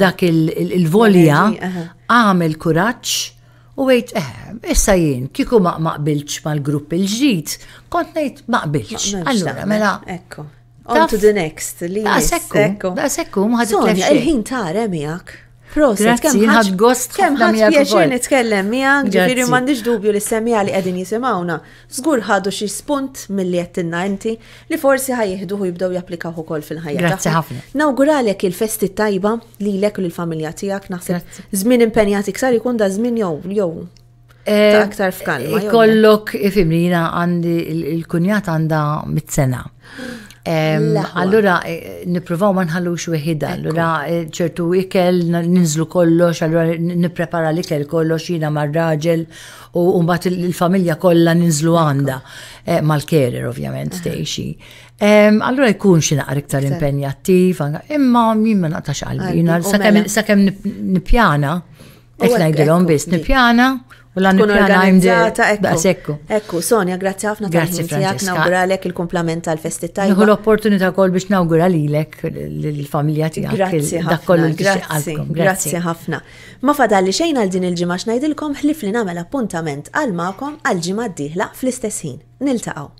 dak il-volja, għamil kuraċ U għejt, eh, issa jien, kiku ma maqbilċ mal-grupp il-ġdijt, kont nejt maqbilx. Allora, mela. Ekku. On to the next, li. Da sekku, da sekku, mħadit l-ħin tara miak. Prost, kem ħad gost kem ħad pjaċir nitkellem miegħek, ġifieri m'għandix dubju li semmija li qegħdin jisimgħuna. Żgur ħadu xi spunt milli qed inti li forsi ħajjieħduh jibdew japplikaw ukoll fil-ħajja. Grazzi ħafna. Nawguralek il-festi tajba lilek u lill-familja tiegħek naħseb żmien impenjat iktar ikun da żmien jew jew ta' eh, aktar f'kalma. Ikollok ifimlina għandi il-kunjat għandha mit-sena. Allura, eh, niprovaw ma nħallux weħida, allura eh, ċertu ikel, ninżlu kollox, allura niprepara l-ikel kollox jina mar raġel u mbagħad il-familja kollha ninżlu għanda eh, mal-kerer ovvjament tgħixi. Allura jkun xi naqra iktar impenjattiv, imma min ma naqtax għalbi. sakemm mela? nippjana, qed ngħidilhom biss nippjana l-għandu organizzata, ekku. Ekku, Sonja, grazzi ħafna tal-ħin tijak, nawguralek il-komplament tal-festi tajba. Nħu l-opportunita kol biex nawgura lilek l-familja tijak. Grazzi ħafna, grazzi, grazzi ħafna. Ma fadalli xejn għal din il-ġimma xnajdilkom ħlif li namel appuntament għal-makom għal-ġimma d-dihla fl-istess ħin. Niltaqaw.